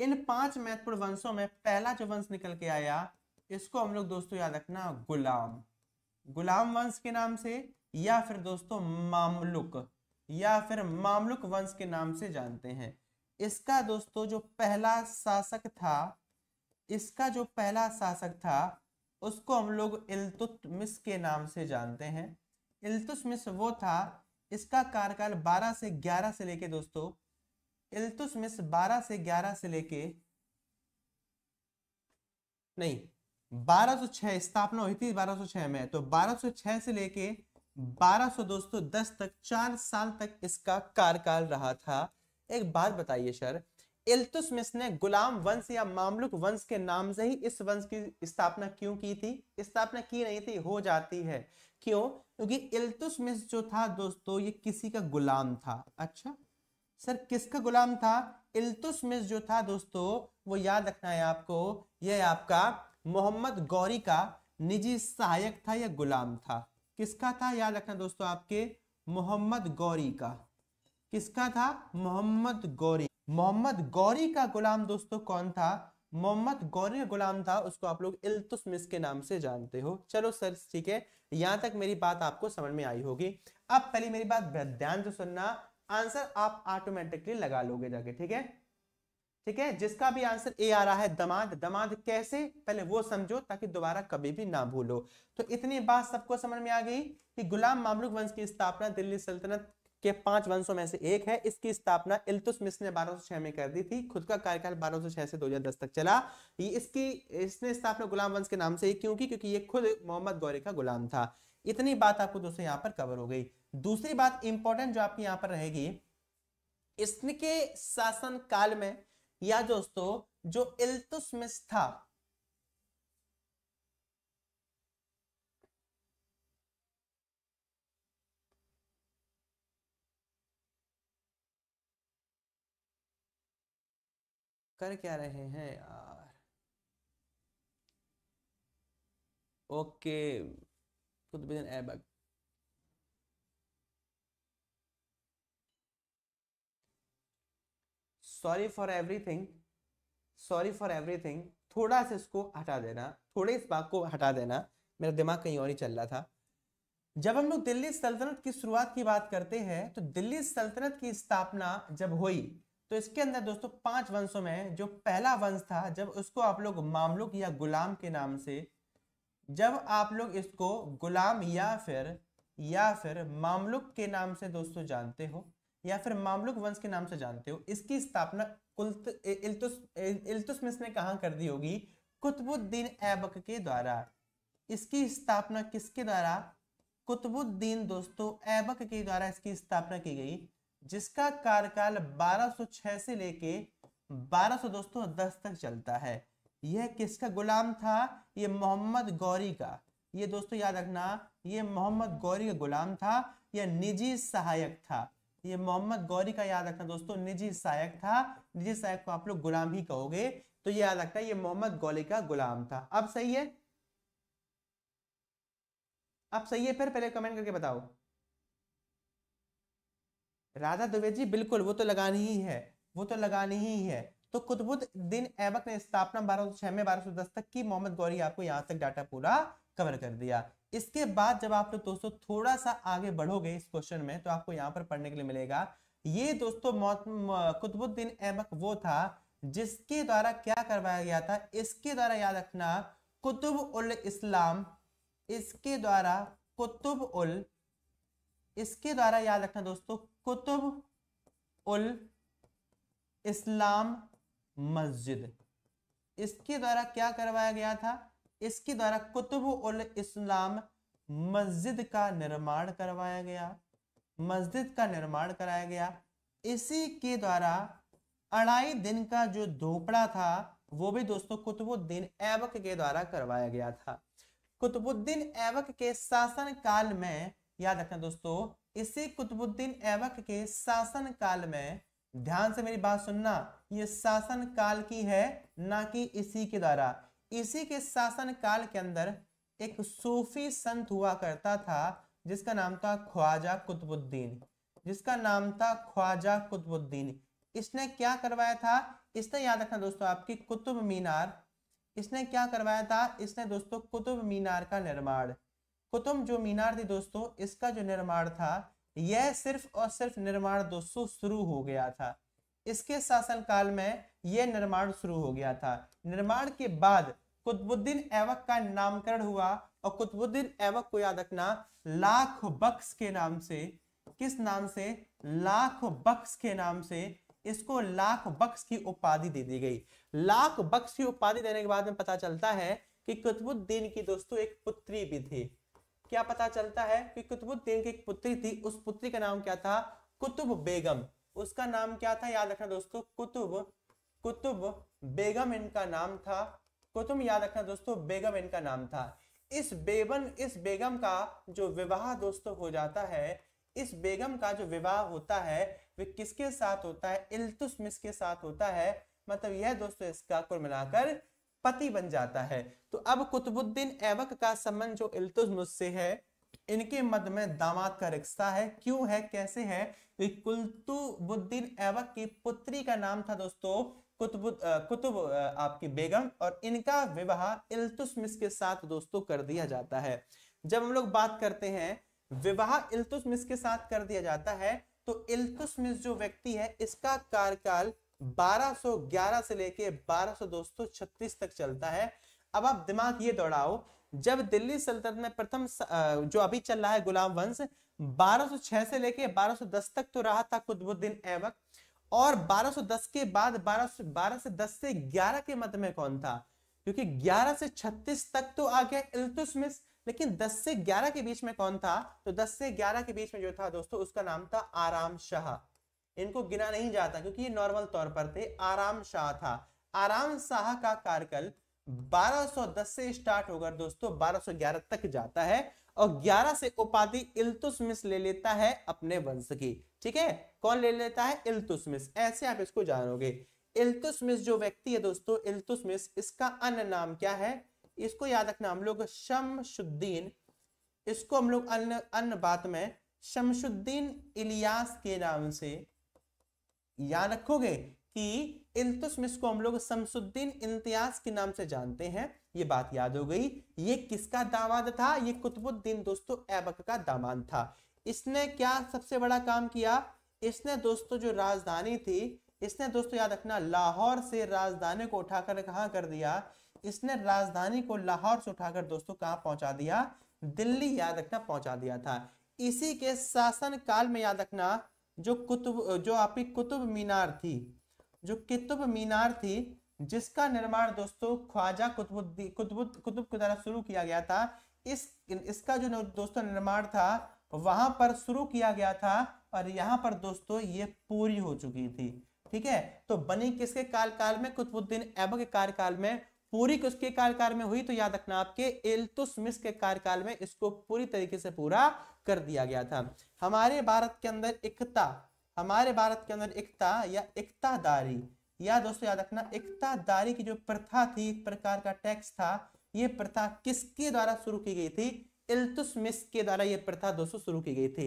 इन पांच महत्वपूर्ण वंशों में पहला जो वंश निकल के आया इसको हम लोग दोस्तों याद रखना गुलाम गुलाम वंश के नाम से या फिर दोस्तों मामलुक या फिर मामलुक वंश के नाम से जानते हैं इसका दोस्तों जो पहला शासक था इसका जो पहला शासक था उसको हम लोग इल्तुतमिस के नाम से जानते हैं इल्तुतमिस वो था इसका कार्यकाल 12 से 11 से लेके दोस्तों इल्तुतमिस 12 से 11 से लेके नहीं 1206 स्थापना हुई थी 1206 में तो 1206 से लेके 1200 दोस्तों 10 तक चार साल तक इसका कार्यकाल रहा था एक बात बताइए सर इल्तुसमिस ने गुलाम वंश या मामलुक वंश के नाम से ही इस वंश की स्थापना क्यों की थी स्थापना की नहीं थी हो जाती है क्यों क्योंकि इल्तुसमिस जो था दोस्तों ये किसी का गुलाम था अच्छा सर किसका गुलाम था इल्तुसमिस जो था दोस्तों वो याद रखना है आपको ये आपका मोहम्मद गौरी का निजी सहायक था या गुलाम था किसका था याद रखना दोस्तों आपके मोहम्मद गौरी का किसका था मोहम्मद गौरी मोहम्मद गौरी का गुलाम दोस्तों कौन था मोहम्मद गौरी का गुलाम था उसको आप लोग इल्तुसमिस के नाम से जानते हो चलो सर ठीक है यहां तक मेरी बात आपको समझ में आई होगी अब पहले मेरी बात ध्यान से सुनना आंसर आप ऑटोमेटिकली लगा लोगे जाके ठीक है ठीक है जिसका भी आंसर ए आ रहा है दमाद दमाद कैसे पहले वो समझो ताकि दोबारा कभी भी ना भूलो तो इतनी बात सबको समझ में आ गई कि गुलाम मामलुक वंश की स्थापना दिल्ली सल्तनत के पांच वंशों में से एक है इसकी स्थापना इल्तुसमिस ने 1206 में कर दी थी खुद का कार्यकाल 1206 से 2010 तक चला ये इसकी इसने स्थापना गुलाम वंश के नाम से ही क्यों की क्योंकि ये खुद मोहम्मद गौरी का गुलाम था इतनी बात आपको दोस्तों यहाँ पर कवर हो गई दूसरी बात इंपॉर्टेंट जो आपकी यहाँ पर रहेगी इसके शासन काल में या दोस्तों जो इल्तुसमिस था कर क्या रहे हैं यार okay Qutubuddin Aibak sorry for everything sorry for everything थोड़ा सा इसको हटा देना थोड़े इस बात को हटा देना मेरा दिमाग कहीं और ही चल रहा था जब हम लोग दिल्ली सल्तनत की शुरुआत की बात करते हैं तो दिल्ली सल्तनत की स्थापना जब हुई तो इसके अंदर दोस्तों पांच वंशों में जो पहला वंश था जब उसको आप लोग मामलुक या गुलाम के नाम से जब आप लोग इसको गुलाम या फिर या फिर मामलुक के नाम से दोस्तों जानते हो या फिर मामलुक वंश के नाम से जानते हो इसकी स्थापना इल्तुस इल्तुसमिस ने कहा कर दी होगी कुतुबुद्दीन ऐबक के द्वारा इसकी स्थापना किसके द्वारा कुतुबुद्दीन दोस्तों ऐबक के द्वारा इसकी स्थापना की गई जिसका कार्यकाल 1206 से लेके 1200 दोस्तों 10 तक चलता है यह किसका गुलाम था यह मोहम्मद गौरी का ये दोस्तों याद रखना यह मोहम्मद गौरी का गुलाम था यह निजी सहायक था ये मोहम्मद गौरी का याद रखना दोस्तों निजी सहायक था निजी सहायक को आप लोग गुलाम ही कहोगे तो ये याद रखना ये मोहम्मद गौरी का गुलाम था अब सही है अब सही है फिर पहले कमेंट करके बताओ राधा दुबे जी बिल्कुल वो तो लगानी ही है वो तो लगानी ही है तो दिन ऐबक ने स्थापना बारह सौ छह में बारह सौ दस तक की मोहम्मद गौरी आपको यहां तक डाटा पूरा कवर कर दिया इसके बाद जब आप लोग दोस्तों थोड़ा सा आगे बढ़ोगे इस क्वेश्चन में तो आपको यहाँ पर पढ़ने के लिए मिलेगा ये दोस्तों कुतुबुद्दीन ऐबक वो था जिसके द्वारा क्या करवाया गया था इसके द्वारा याद रखना कुतुब उल इस्लाम इसके द्वारा कुतुब उल इसके द्वारा याद रखना दोस्तों कुतुब उल इस्लाम मस्जिद इसके द्वारा क्या करवाया गया था इसके द्वारा कुतुब उल इस्लाम मस्जिद का निर्माण करवाया गया मस्जिद का निर्माण कराया गया इसी के द्वारा अढ़ाई दिन का जो धोपड़ा था वो भी दोस्तों कुतुबुद्दीन ऐबक के द्वारा करवाया गया था कुतुबुद्दीन ऐबक के शासन काल में याद रखना दोस्तों इसी कुतुबुद्दीन ऐबक के शासन काल में ध्यान से मेरी बात सुनना ये शासन काल की है ना कि इसी के द्वारा इसी के शासन काल के अंदर एक सूफी संत हुआ करता था जिसका नाम था ख्वाजा कुतुबुद्दीन जिसका नाम था ख्वाजा कुतुबुद्दीन इसने क्या करवाया था इसने याद रखना दोस्तों आपकी कुतुब मीनार इसने क्या करवाया था इसने दोस्तों कुतुब मीनार का निर्माण कुतुब जो मीनार थी दोस्तों इसका जो निर्माण था यह सिर्फ और सिर्फ निर्माण दोस्तों शुरू हो गया था इसके शासनकाल में यह निर्माण शुरू हो गया था निर्माण के बाद कुतुबुद्दीन ऐबक का नामकरण हुआ और कुतुबुद्दीन ऐबक को याद रखना लाख बक्स के नाम से किस नाम से लाख बक्स के नाम से इसको लाख बक्स की उपाधि दे दी गई लाख बक्स की उपाधि देने के बाद में पता चलता है कि कुतुबुद्दीन की दोस्तों एक पुत्री भी थी क्या पता चलता है कि कुतुबुद्दीन की एक पुत्री थी उस पुत्री का नाम क्या था कुतुब बेगम उसका नाम क्या था याद रखना दोस्तों कुतुब कुतुब बेगम इनका नाम था कुतुब याद रखना दोस्तों बेगम इनका नाम था इस बेबन इस बेगम का जो विवाह दोस्तों हो जाता है इस बेगम का जो विवाह होता है वे किसके साथ होता है इल्तुसमिस के साथ होता है मतलब यह दोस्तों इसका कुल मिलाकर पति बन जाता है तो अब कुतुबुद्दीन ऐबक का संबंध जो इल्तुसमिस से है इनके मध्य में दामाद का रिश्ता है क्यों है कैसे है कुलतुबुद्दीन ऐबक की पुत्री का नाम था दोस्तों कुतुब कुतुब आपकी बेगम और इनका विवाह इल्तुसमिस के साथ दोस्तों कर दिया जाता है जब हम लोग बात करते हैं विवाह इल्तुसमिस के साथ कर दिया जाता है तो इल्तुसमिस जो व्यक्ति है इसका कार्यकाल 1211 से लेके 1200 दोस्तों 36 तक चलता है अब आप दिमाग ये दौड़ाओ जब दिल्ली सल्तनत में प्रथम जो अभी चल रहा है गुलाम वंश 1206 से लेके 1210 तक तो रहा था कुतुबुद्दीन ऐबक और 1210 के बाद 12 12 से 10 से 11 के मध्य में कौन था क्योंकि 11 से 36 तक तो आ गया इल्तुसमिस लेकिन 10 से 11 के बीच में कौन था तो 10 से 11 के बीच में जो था दोस्तों उसका नाम था आराम शाह इनको गिना नहीं जाता क्योंकि ये नॉर्मल तौर पर थे आराम शाह था आराम शाह का कार्यकल्प 1210 से स्टार्ट होकर दोस्तों 1211 तक जाता है और 11 से उपाधि इल्तुसमिस ले लेता है अपने वंश की ठीक है कौन ले लेता है इल्तुसमिस ऐसे आप इसको जानोगे इल्तुसमिस जो व्यक्ति है दोस्तों इल्तुसमिस इसका अन्य नाम क्या है इसको याद रखना हम लोग शमशुद्दीन इसको हम लोग अन्य अन्य बात में शमशुद्दीन इलियास के नाम से याद रखोगे कि इल्तुतमिश को हम लोग शमसुद्दीन इम्तियाज के नाम से जानते हैं ये बात याद हो गई ये किसका दामाद था ये कुतुबुद्दीन दोस्तों ऐबक का दामाद था इसने क्या सबसे बड़ा काम किया इसने दोस्तों जो राजधानी थी इसने दोस्तों याद रखना लाहौर से राजधानी को उठाकर कहाँ कर दिया इसने राजधानी को लाहौर से उठाकर दोस्तों कहाँ पहुंचा दिया दिल्ली याद रखना पहुंचा दिया था इसी के शासन काल में याद रखना जो कुतुब जो आपकी कुतुब मीनार थी जो कितुब मीनार थी जिसका निर्माण दोस्तों ख्वाजा कुतुबुद्दीन कुतुब कुतुब के द्वारा शुरू किया गया था इस इसका जो दोस्तों निर्माण था वहां पर शुरू किया गया था और यहाँ पर दोस्तों ये पूरी हो चुकी थी ठीक है तो बनी किसके काल काल में कुतुबुद्दीन ऐबक के कार्यकाल में पूरी किसके कार्यकाल में हुई तो याद रखना आपके इल्तुसमिस के कार्यकाल में इसको पूरी तरीके से पूरा कर दिया गया था हमारे भारत के अंदर एकता हमारे भारत के अंदर एकता या एकतादारी या दोस्तों याद रखना एकतादारी की जो प्रथा थी एक प्रकार का टैक्स था ये प्रथा किसके द्वारा शुरू की गई थी इल्तुसमिस के द्वारा ये प्रथा दोस्तों शुरू की गई थी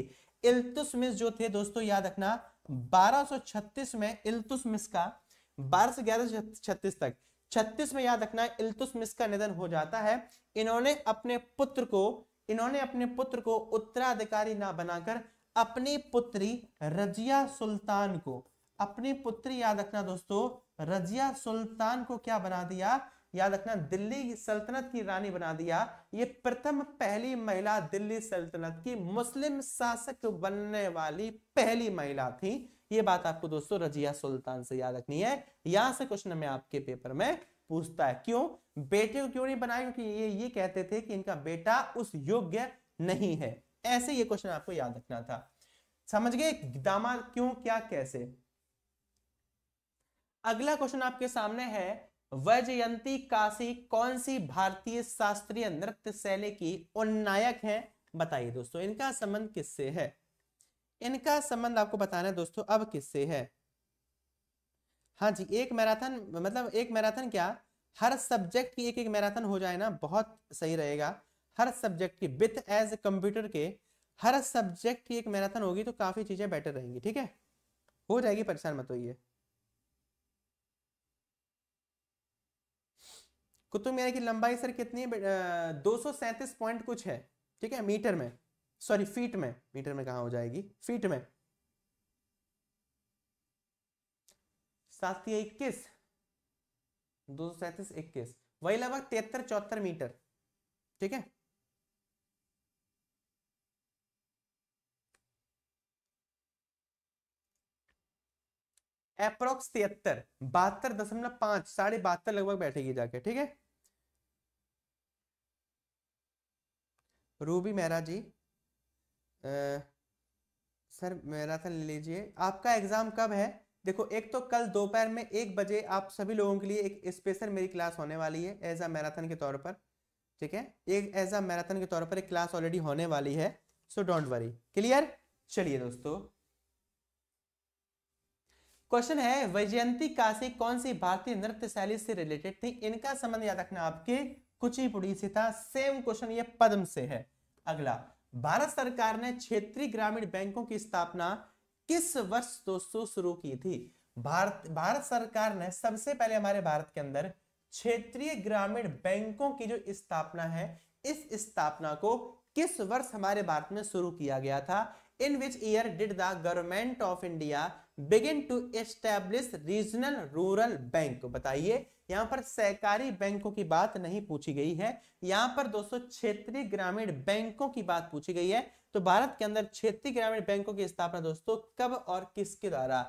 इल्तुसमिस जो थे दोस्तों याद रखना 1236 में इल्तुसमिस का बारह सौ तक छत्तीस में याद रखना इल्तुसमिस का निधन हो जाता है इन्होंने अपने पुत्र को इन्होंने अपने पुत्र को उत्तराधिकारी ना बनाकर अपनी पुत्री रजिया सुल्तान को अपनी पुत्री याद रखना दोस्तों रजिया सुल्तान को क्या बना दिया याद रखना दिल्ली सल्तनत की रानी बना दिया ये प्रथम पहली महिला दिल्ली सल्तनत की मुस्लिम शासक बनने वाली पहली महिला थी ये बात आपको दोस्तों रजिया सुल्तान से याद रखनी है यहां से क्वेश्चन में आपके पेपर में पूछता है क्यों बेटे को क्यों नहीं बनाया क्योंकि ये ये कहते थे कि इनका बेटा उस योग्य नहीं है ऐसे ये क्वेश्चन आपको याद रखना था समझ गए दामाद क्यों क्या कैसे अगला क्वेश्चन आपके सामने है वैजयंती काशी कौन सी भारतीय शास्त्रीय नृत्य शैली की और नायक है बताइए दोस्तों इनका संबंध किससे है इनका संबंध आपको बताना है दोस्तों अब किससे है हाँ जी एक मैराथन मतलब एक मैराथन क्या हर सब्जेक्ट की एक एक मैराथन हो जाए ना बहुत सही रहेगा हर सब्जेक्ट की विथ एज कंप्यूटर के हर सब्जेक्ट की एक मैराथन होगी तो काफी चीजें बेटर रहेंगी ठीक है हो जाएगी परेशान मत होइए कुतुब मीनार की लंबाई सर कितनी है दो सौ सैंतीस पॉइंट कुछ है ठीक है मीटर में सॉरी फीट में मीटर में कहा हो जाएगी फीट में सात इक्कीस दो सौ सैंतीस इक्कीस वही लगभग तिहत्तर चौहत्तर मीटर ठीक है अप्रोक्स तिहत्तर बहत्तर दशमलव पांच साढ़े बहत्तर लगभग बैठेगी जाके ठीक है रूबी मेहरा जी आ, सर मैराथन ले लीजिए आपका एग्जाम कब है देखो एक तो कल दोपहर में एक बजे आप सभी लोगों के लिए एक स्पेशल मेरी क्लास होने वाली है एज अ मैराथन के तौर पर ठीक है एक एज अ मैराथन के तौर पर एक क्लास ऑलरेडी होने वाली है सो डोंट वरी क्लियर चलिए दोस्तों क्वेश्चन है वैजयंती काशी कौन सी भारतीय नृत्य शैली से रिलेटेड थी इनका संबंध याद रखना आपके कुचिपुड़ी से था सेम क्वेश्चन ये पद्म से है अगला भारत सरकार ने क्षेत्रीय ग्रामीण बैंकों की स्थापना किस वर्ष दोस्तों शुरू की थी भारत भारत सरकार ने सबसे पहले हमारे भारत के अंदर क्षेत्रीय ग्रामीण बैंकों की जो स्थापना है इस स्थापना को किस वर्ष हमारे भारत में शुरू किया गया था in which year did the government of India begin to establish regional rural bank तो बताइए यहां पर सहकारी बैंकों की बात नहीं पूछी गई है यहां पर दोस्तों क्षेत्रीय ग्रामीण बैंकों की बात पूछी गई है तो भारत के अंदर क्षेत्रीय ग्रामीण बैंकों की स्थापना दोस्तों कब और किसके द्वारा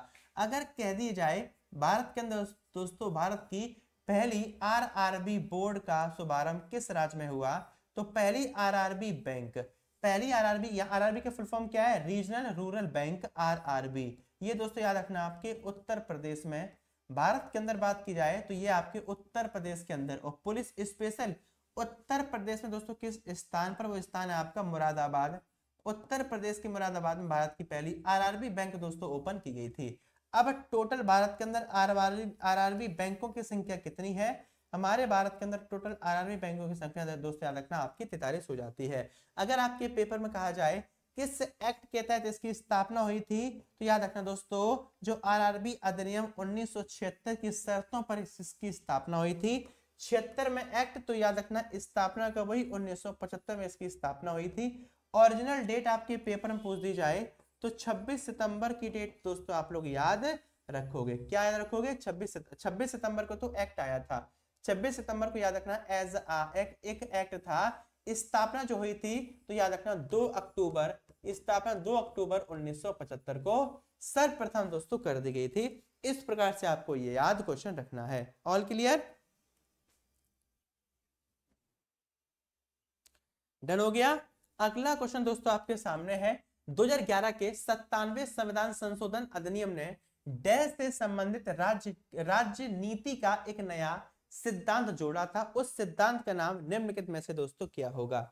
अगर कह दी जाए भारत के अंदर दोस्तों भारत की पहली आर बोर्ड का शुभारंभ किस राज्य में हुआ तो पहली आर बैंक पहली आर या आर के फुल फॉर्म क्या है रीजनल रूरल बैंक आर ये दोस्तों याद रखना आपके उत्तर प्रदेश में भारत के अंदर बात की जाए तो ये आपके उत्तर प्रदेश के अंदर और पुलिस स्पेशल उत्तर प्रदेश में दोस्तों किस स्थान पर वो स्थान है आपका मुरादाबाद उत्तर प्रदेश के मुरादाबाद में भारत की पहली आरआरबी बैंक दोस्तों ओपन की गई थी अब टोटल भारत के अंदर आरआरबी आरआरबी बैंकों की संख्या कितनी है हमारे भारत के अंदर टोटल आरआरबी बैंकों की संख्या दोस्तों याद रखना आपकी तैतालीस हो जाती है अगर आपके पेपर में कहा जाए किस एक्ट के तहत इसकी स्थापना हुई थी तो याद रखना दोस्तों जो आरआरबी अधिनियम 1976 की शर्तों पर इसकी स्थापना हुई थी छिहत्तर में एक्ट तो याद रखना स्थापना कब हुई 1975 में इसकी स्थापना हुई थी ओरिजिनल डेट आपके पेपर में पूछ दी जाए तो 26 सितंबर की डेट दोस्तों आप लोग याद रखोगे क्या याद रखोगे छब्बीस 26 सितंबर को तो एक्ट आया था छब्बीस सितंबर को याद रखना एज एक्ट एक, एक एक था स्थापना जो हुई थी तो याद रखना 2 अक्टूबर स्थापना 2 अक्टूबर 1975 को सर्वप्रथम दोस्तों कर दी गई थी इस प्रकार से आपको ये याद क्वेश्चन रखना है ऑल क्लियर डन हो गया अगला क्वेश्चन दोस्तों आपके सामने है 2011 के सत्तानवे संविधान संशोधन अधिनियम ने डैश से संबंधित राज्य राज्य नीति का एक नया सिद्धांत जोड़ा था उस सिद्धांत का नाम निम्नलिखित में से दोस्तों क्या होगा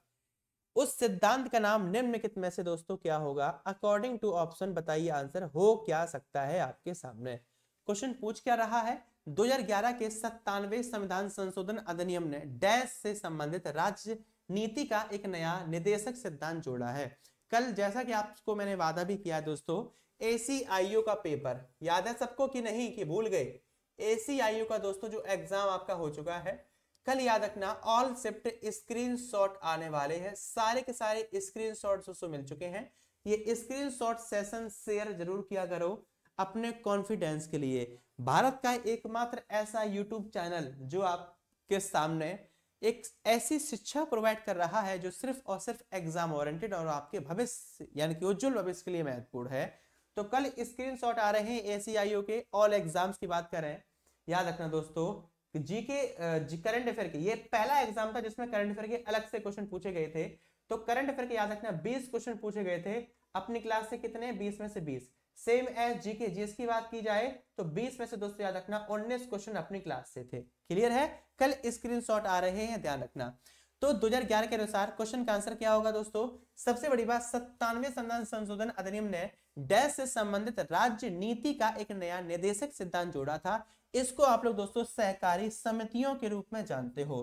उस सिद्धांत का नाम निम्नलिखित में से दोस्तों क्या होगा अकॉर्डिंग टू ऑप्शन बताइए आंसर हो क्या सकता है आपके सामने क्वेश्चन पूछ क्या रहा है 2011 के सत्तानवे संविधान संशोधन अधिनियम ने डैश से संबंधित राज्य नीति का एक नया निदेशक सिद्धांत जोड़ा है कल जैसा कि आपको मैंने वादा भी किया दोस्तों ए का पेपर याद है सबको कि नहीं कि भूल गए ए का दोस्तों जो एग्जाम आपका हो चुका है कल याद रखना ऑल शिफ्ट स्क्रीनशॉट आने वाले हैं सारे के सारे स्क्रीनशॉट्स उसको मिल चुके हैं ये स्क्रीनशॉट सेशन शेयर जरूर किया करो अपने कॉन्फिडेंस के लिए भारत का एकमात्र ऐसा यूट्यूब चैनल जो आपके सामने एक ऐसी शिक्षा प्रोवाइड कर रहा है जो सिर्फ और सिर्फ एग्जाम ओरिएंटेड और आपके भविष्य यानी कि उज्जवल भविष्य के लिए महत्वपूर्ण है तो कल स्क्रीनशॉट आ रहे हैं एसीआईओ के ऑल एग्जाम्स की बात करें याद रखना दोस्तों जी करंट अफेयर के ये पहला एग्जाम था जिसमें करंट अफेयर के अलग से क्वेश्चन पूछे गए थे तो करंट अफेयर के याद रखना बीस क्वेश्चन पूछे गए थे अपनी क्लास से कितने बीस में से बीस सेम एज जीके जीएस की बात की जाए तो 20 में से दोस्तों याद रखना 19 क्वेश्चन अपनी क्लास से थे क्लियर है कल स्क्रीन आ रहे हैं ध्यान रखना तो 2011 के अनुसार क्वेश्चन का आंसर क्या होगा दोस्तों सबसे बड़ी बात सत्तानवे संशोधन अधिनियम ने डैश से संबंधित राज्य नीति का एक नया निर्देशक सिद्धांत जोड़ा था इसको आप लोग दोस्तों सहकारी समितियों के रूप में जानते हो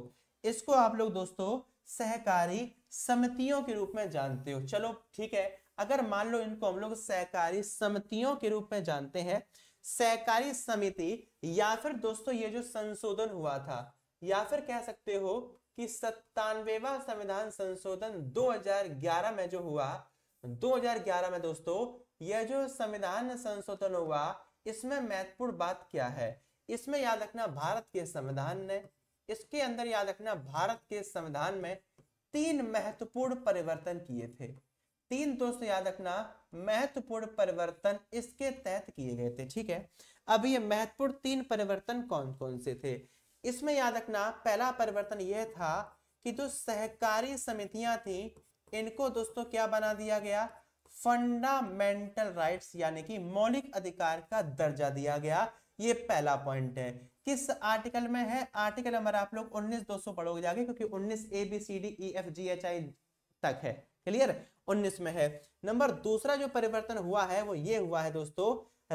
इसको आप लोग दोस्तों सहकारी समितियों के रूप में जानते हो चलो ठीक है अगर मान लो इनको हम लोग सहकारी समितियों के रूप में जानते हैं सहकारी समिति या फिर दोस्तों ये जो संशोधन हुआ था या फिर कह सकते हो कि सत्तानवेवा संविधान संशोधन 2011 में जो हुआ 2011 में दोस्तों यह जो संविधान संशोधन हुआ इसमें महत्वपूर्ण बात क्या है इसमें याद रखना भारत के संविधान ने इसके अंदर याद रखना भारत के संविधान में तीन महत्वपूर्ण परिवर्तन किए थे तीन दोस्तों याद रखना महत्वपूर्ण परिवर्तन इसके तहत किए गए थे ठीक है अब ये महत्वपूर्ण तीन परिवर्तन कौन कौन से थे इसमें याद रखना पहला परिवर्तन यह था कि जो सहकारी समितियां थी इनको दोस्तों क्या बना दिया गया फंडामेंटल राइट्स यानी कि मौलिक अधिकार का दर्जा दिया गया ये पहला पॉइंट है किस आर्टिकल में है आर्टिकल नंबर आप लोग उन्नीस दो सौ पढ़ोगे जाके क्योंकि उन्नीस A B C D E F G H I तक है क्लियर उन्नीस में है नंबर दूसरा जो परिवर्तन हुआ है वो ये हुआ है दोस्तों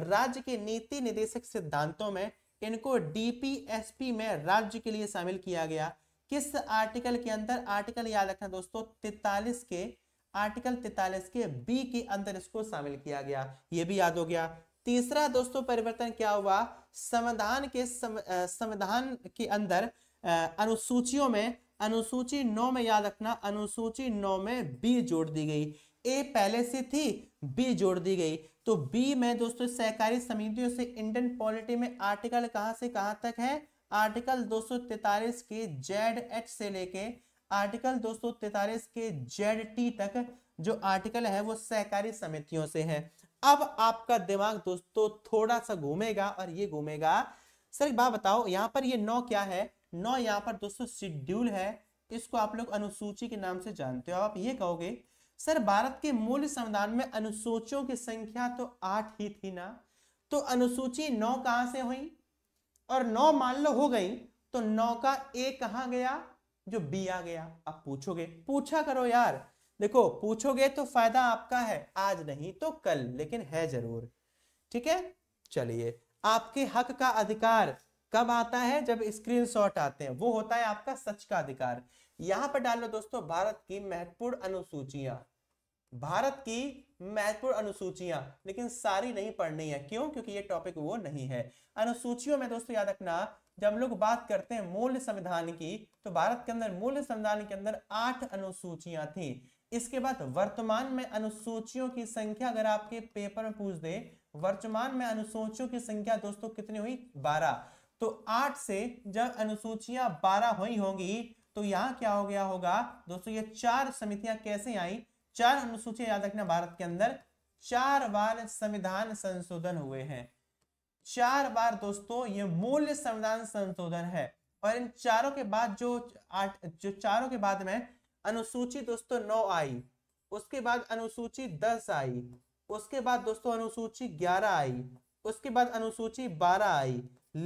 राज्य के नीति निदेशक सिद्धांतों में इनको डीपीएसपी में राज्य के लिए शामिल किया गया किस आर्टिकल के अंदर आर्टिकल याद रखना दोस्तों तैतालीस के आर्टिकल तैतालीस के बी के अंदर इसको शामिल किया गया ये भी याद हो गया तीसरा दोस्तों परिवर्तन क्या हुआ संविधान के संविधान के अंदर अनुसूचियों में अनुसूची नौ में याद रखना अनुसूची नौ में बी जोड़ दी गई ए पहले से थी बी जोड़ दी गई तो बी में दोस्तों सहकारी समितियों से इंडियन पॉलिटी में आर्टिकल कहां से कहां तक है आर्टिकल दो के जेड एच से लेके आर्टिकल दो के जेड टी तक जो आर्टिकल है वो सहकारी समितियों से है अब आपका दिमाग दोस्तों थोड़ा सा घूमेगा और ये घूमेगा सर बात बताओ यहाँ पर ये नौ क्या है नौ यहाँ पर दोस्तों शेड्यूल है इसको आप लोग अनुसूची के नाम से जानते हो आप ये कहोगे सर भारत के मूल संविधान में अनुसूचियों की संख्या तो आठ ही थी ना तो अनुसूची नौ कहां से हुई और नौ मान लो हो गई तो नौ का ए कहा गया जो बी आ गया आप पूछोगे पूछा करो यार देखो पूछोगे तो फायदा आपका है आज नहीं तो कल लेकिन है जरूर ठीक है चलिए आपके हक का अधिकार कब आता है जब स्क्रीनशॉट आते हैं वो होता है आपका सच का अधिकार यहां पर डाल लो दोस्तों भारत की महत्वपूर्ण अनुसूचियां भारत की महत्वपूर्ण अनुसूचियां लेकिन सारी नहीं पढ़नी है क्यों क्योंकि ये टॉपिक वो नहीं है अनुसूचियों में दोस्तों याद रखना जब हम लोग बात करते हैं मूल संविधान की तो भारत के अंदर मूल संविधान के अंदर आठ अनुसूचियां थी इसके बाद वर्तमान में अनुसूचियों की संख्या अगर आपके पेपर में पूछ दे वर्तमान में अनुसूचियों की संख्या दोस्तों कितनी हुई बारह तो आठ से जब अनुसूचियां बारह हुई होंगी तो यहां क्या हो गया होगा दोस्तों ये चार समितियां कैसे आई चार अनुसूचियां याद रखना भारत के अंदर चार बार संविधान संशोधन हुए हैं चार बार दोस्तों ये मूल संविधान संशोधन है और इन चारों के बाद जो आठ जो चारों के बाद में अनुसूची दोस्तों नौ आई उसके बाद अनुसूची दस आई उसके बाद दोस्तों अनुसूची ग्यारह आई उसके बाद अनुसूची बारह आई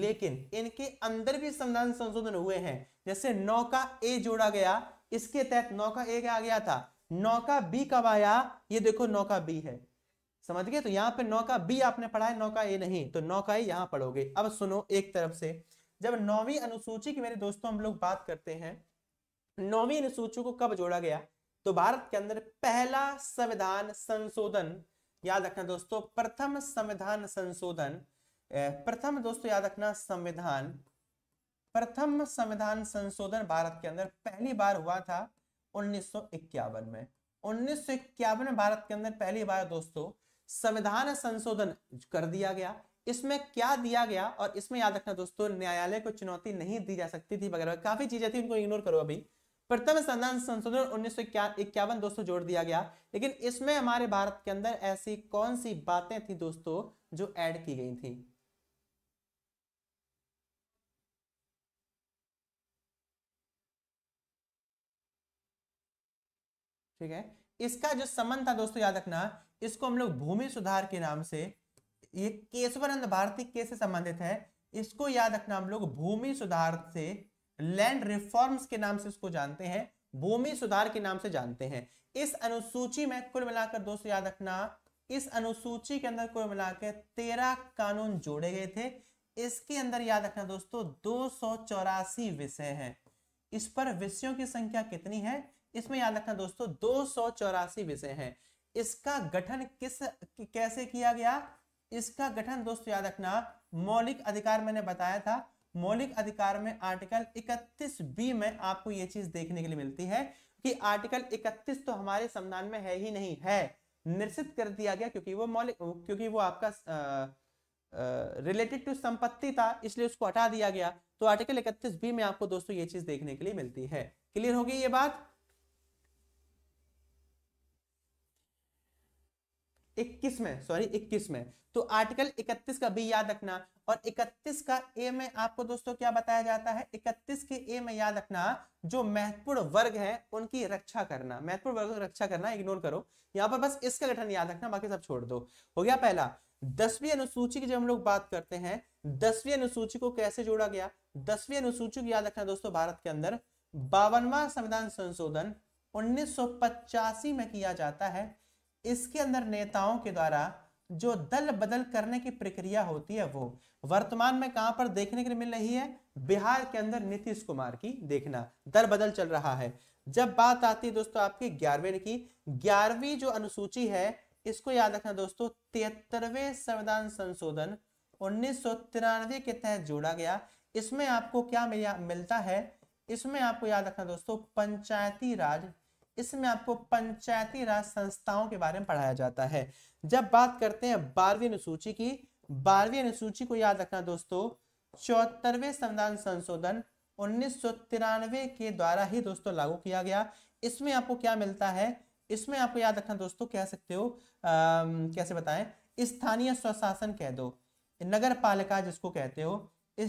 लेकिन इनके अंदर भी संविधान संशोधन हुए हैं जैसे नौ का ए जोड़ा गया इसके तहत नौ का ए आ गया था नौ का बी कब आया ये देखो नौ का बी है समझ गए तो यहाँ पे नौ का बी आपने पढ़ा है नौ का ए नहीं तो नौ का ए यहाँ पढ़ोगे अब सुनो एक तरफ से जब नौवीं अनुसूची की मेरे दोस्तों हम लोग बात करते हैं नौवीं अनुसूची को कब जोड़ा गया तो भारत के अंदर पहला संविधान संशोधन याद रखना दोस्तों प्रथम संविधान संशोधन प्रथम दोस्तों याद रखना संविधान प्रथम संविधान संशोधन भारत के अंदर पहली बार हुआ था उन्नीस में उन्नीस में भारत के अंदर पहली बार दोस्तों संविधान संशोधन कर दिया गया इसमें क्या दिया गया और इसमें याद रखना दोस्तों न्यायालय को चुनौती नहीं दी जा सकती थी वगैरह काफी चीजें थी उनको इग्नोर करो अभी प्रथम संशोधन उन्नीस सौ इक्यावन दोस्तों जोड़ दिया गया लेकिन इसमें हमारे भारत के अंदर ऐसी कौन सी बातें थी दोस्तों जो ऐड की गई थी ठीक है इसका जो संबंध था दोस्तों याद रखना इसको हम लोग भूमि सुधार के नाम से ये केशवानंद भारती कैसे से संबंधित है इसको याद रखना हम लोग भूमि सुधार से लैंड रिफॉर्म्स के नाम से उसको जानते हैं भूमि सुधार के नाम से जानते हैं इस अनुसूची में कुल मिलाकर दोस्तों याद रखना इस अनुसूची के अंदर कुल मिलाकर तेरह कानून जोड़े गए थे इसके अंदर याद रखना दोस्तों दो विषय हैं इस पर विषयों की संख्या कितनी है इसमें याद रखना दोस्तों दो विषय हैं इसका गठन किस कैसे किया गया इसका गठन दोस्तों याद रखना मौलिक अधिकार मैंने बताया था मौलिक अधिकार में आर्टिकल 31 बी में आपको ये चीज देखने के लिए मिलती है कि आर्टिकल 31 तो हमारे संविधान में है ही नहीं है निश्चित कर दिया गया क्योंकि वो मौलिक क्योंकि वो आपका रिलेटेड टू संपत्ति था इसलिए उसको हटा दिया गया तो आर्टिकल 31 बी में आपको दोस्तों ये चीज देखने के लिए मिलती है क्लियर होगी ये बात इक्कीस में सॉरी इक्कीस में तो आर्टिकल इकतीस का बी याद रखना और इकतीस का ए में आपको दोस्तों क्या बताया जाता है इकतीस के ए में याद रखना जो महत्वपूर्ण वर्ग है उनकी रक्षा करना महत्वपूर्ण वर्ग की रक्षा करना इग्नोर करो यहाँ पर बस इसका गठन याद रखना बाकी सब छोड़ दो हो गया पहला दसवीं अनुसूची की जब हम लोग बात करते हैं दसवीं अनुसूची को कैसे जोड़ा गया दसवीं अनुसूची को याद रखना दोस्तों भारत के अंदर बावनवा संविधान संशोधन उन्नीस में किया जाता है इसके अंदर नेताओं के द्वारा जो दल बदल करने की प्रक्रिया होती है वो वर्तमान में कहां पर देखने के लिए मिल रही है बिहार के अंदर नीतीश कुमार की देखना दल बदल चल रहा है जब बात आती है दोस्तों आपकी ग्यारहवीं की ग्यारहवीं जो अनुसूची है इसको याद रखना दोस्तों तिहत्तरवे संविधान संशोधन उन्नीस के तहत जोड़ा गया इसमें आपको क्या मिलता है इसमें आपको याद रखना दोस्तों पंचायती राज इसमें आपको पंचायती राज संस्थाओं के बारे में पढ़ाया जाता है जब बात करते हैं बारहवीं अनुसूची की बारहवीं अनुसूची को याद रखना दोस्तों चौहत्तरवें संविधान संशोधन उन्नीस के द्वारा ही दोस्तों लागू किया गया इसमें आपको क्या मिलता है इसमें आपको याद रखना दोस्तों कह सकते हो आ, कैसे बताएं स्थानीय स्वशासन कह दो नगर पालिका जिसको कहते हो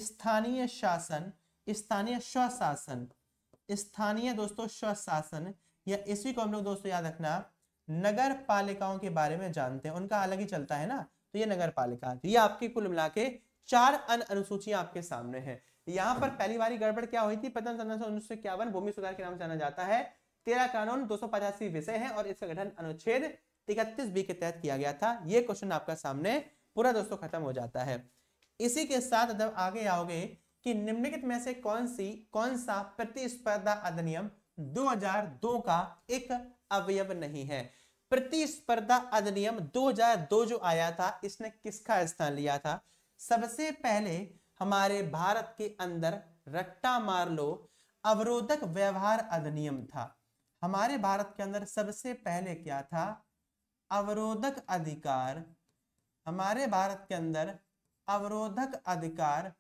स्थानीय शासन स्थानीय स्वशासन स्थानीय दोस्तों स्वशासन या इसी को हम लोग दोस्तों याद रखना नगर पालिकाओं के बारे में जानते हैं उनका अलग ही चलता है ना तो ये नगर पालिका तो ये आपके कुल मिला के चार अन अनुसूचियां आपके सामने हैं यहाँ पर पहली बारी गड़बड़ क्या हुई थी पतन उन्नीस सौ इक्यावन भूमि सुधार के नाम जाना जाता है तेरह कानून दो विषय है और इसका गठन अनुच्छेद इकतीस बी के तहत किया गया था ये क्वेश्चन आपका सामने पूरा दोस्तों खत्म हो जाता है इसी के साथ जब आगे आओगे कि निम्नलिखित में से कौन सी कौन सा प्रतिस्पर्धा अधिनियम 2002 का एक अवयव नहीं है प्रतिस्पर्धा अधिनियम 2002 जो आया था इसने किसका स्थान लिया था सबसे पहले हमारे भारत के अंदर रट्टा मार लो अवरोधक व्यवहार अधिनियम था हमारे भारत के अंदर सबसे पहले क्या था अवरोधक अधिकार हमारे भारत के अंदर अवरोधक अधिकार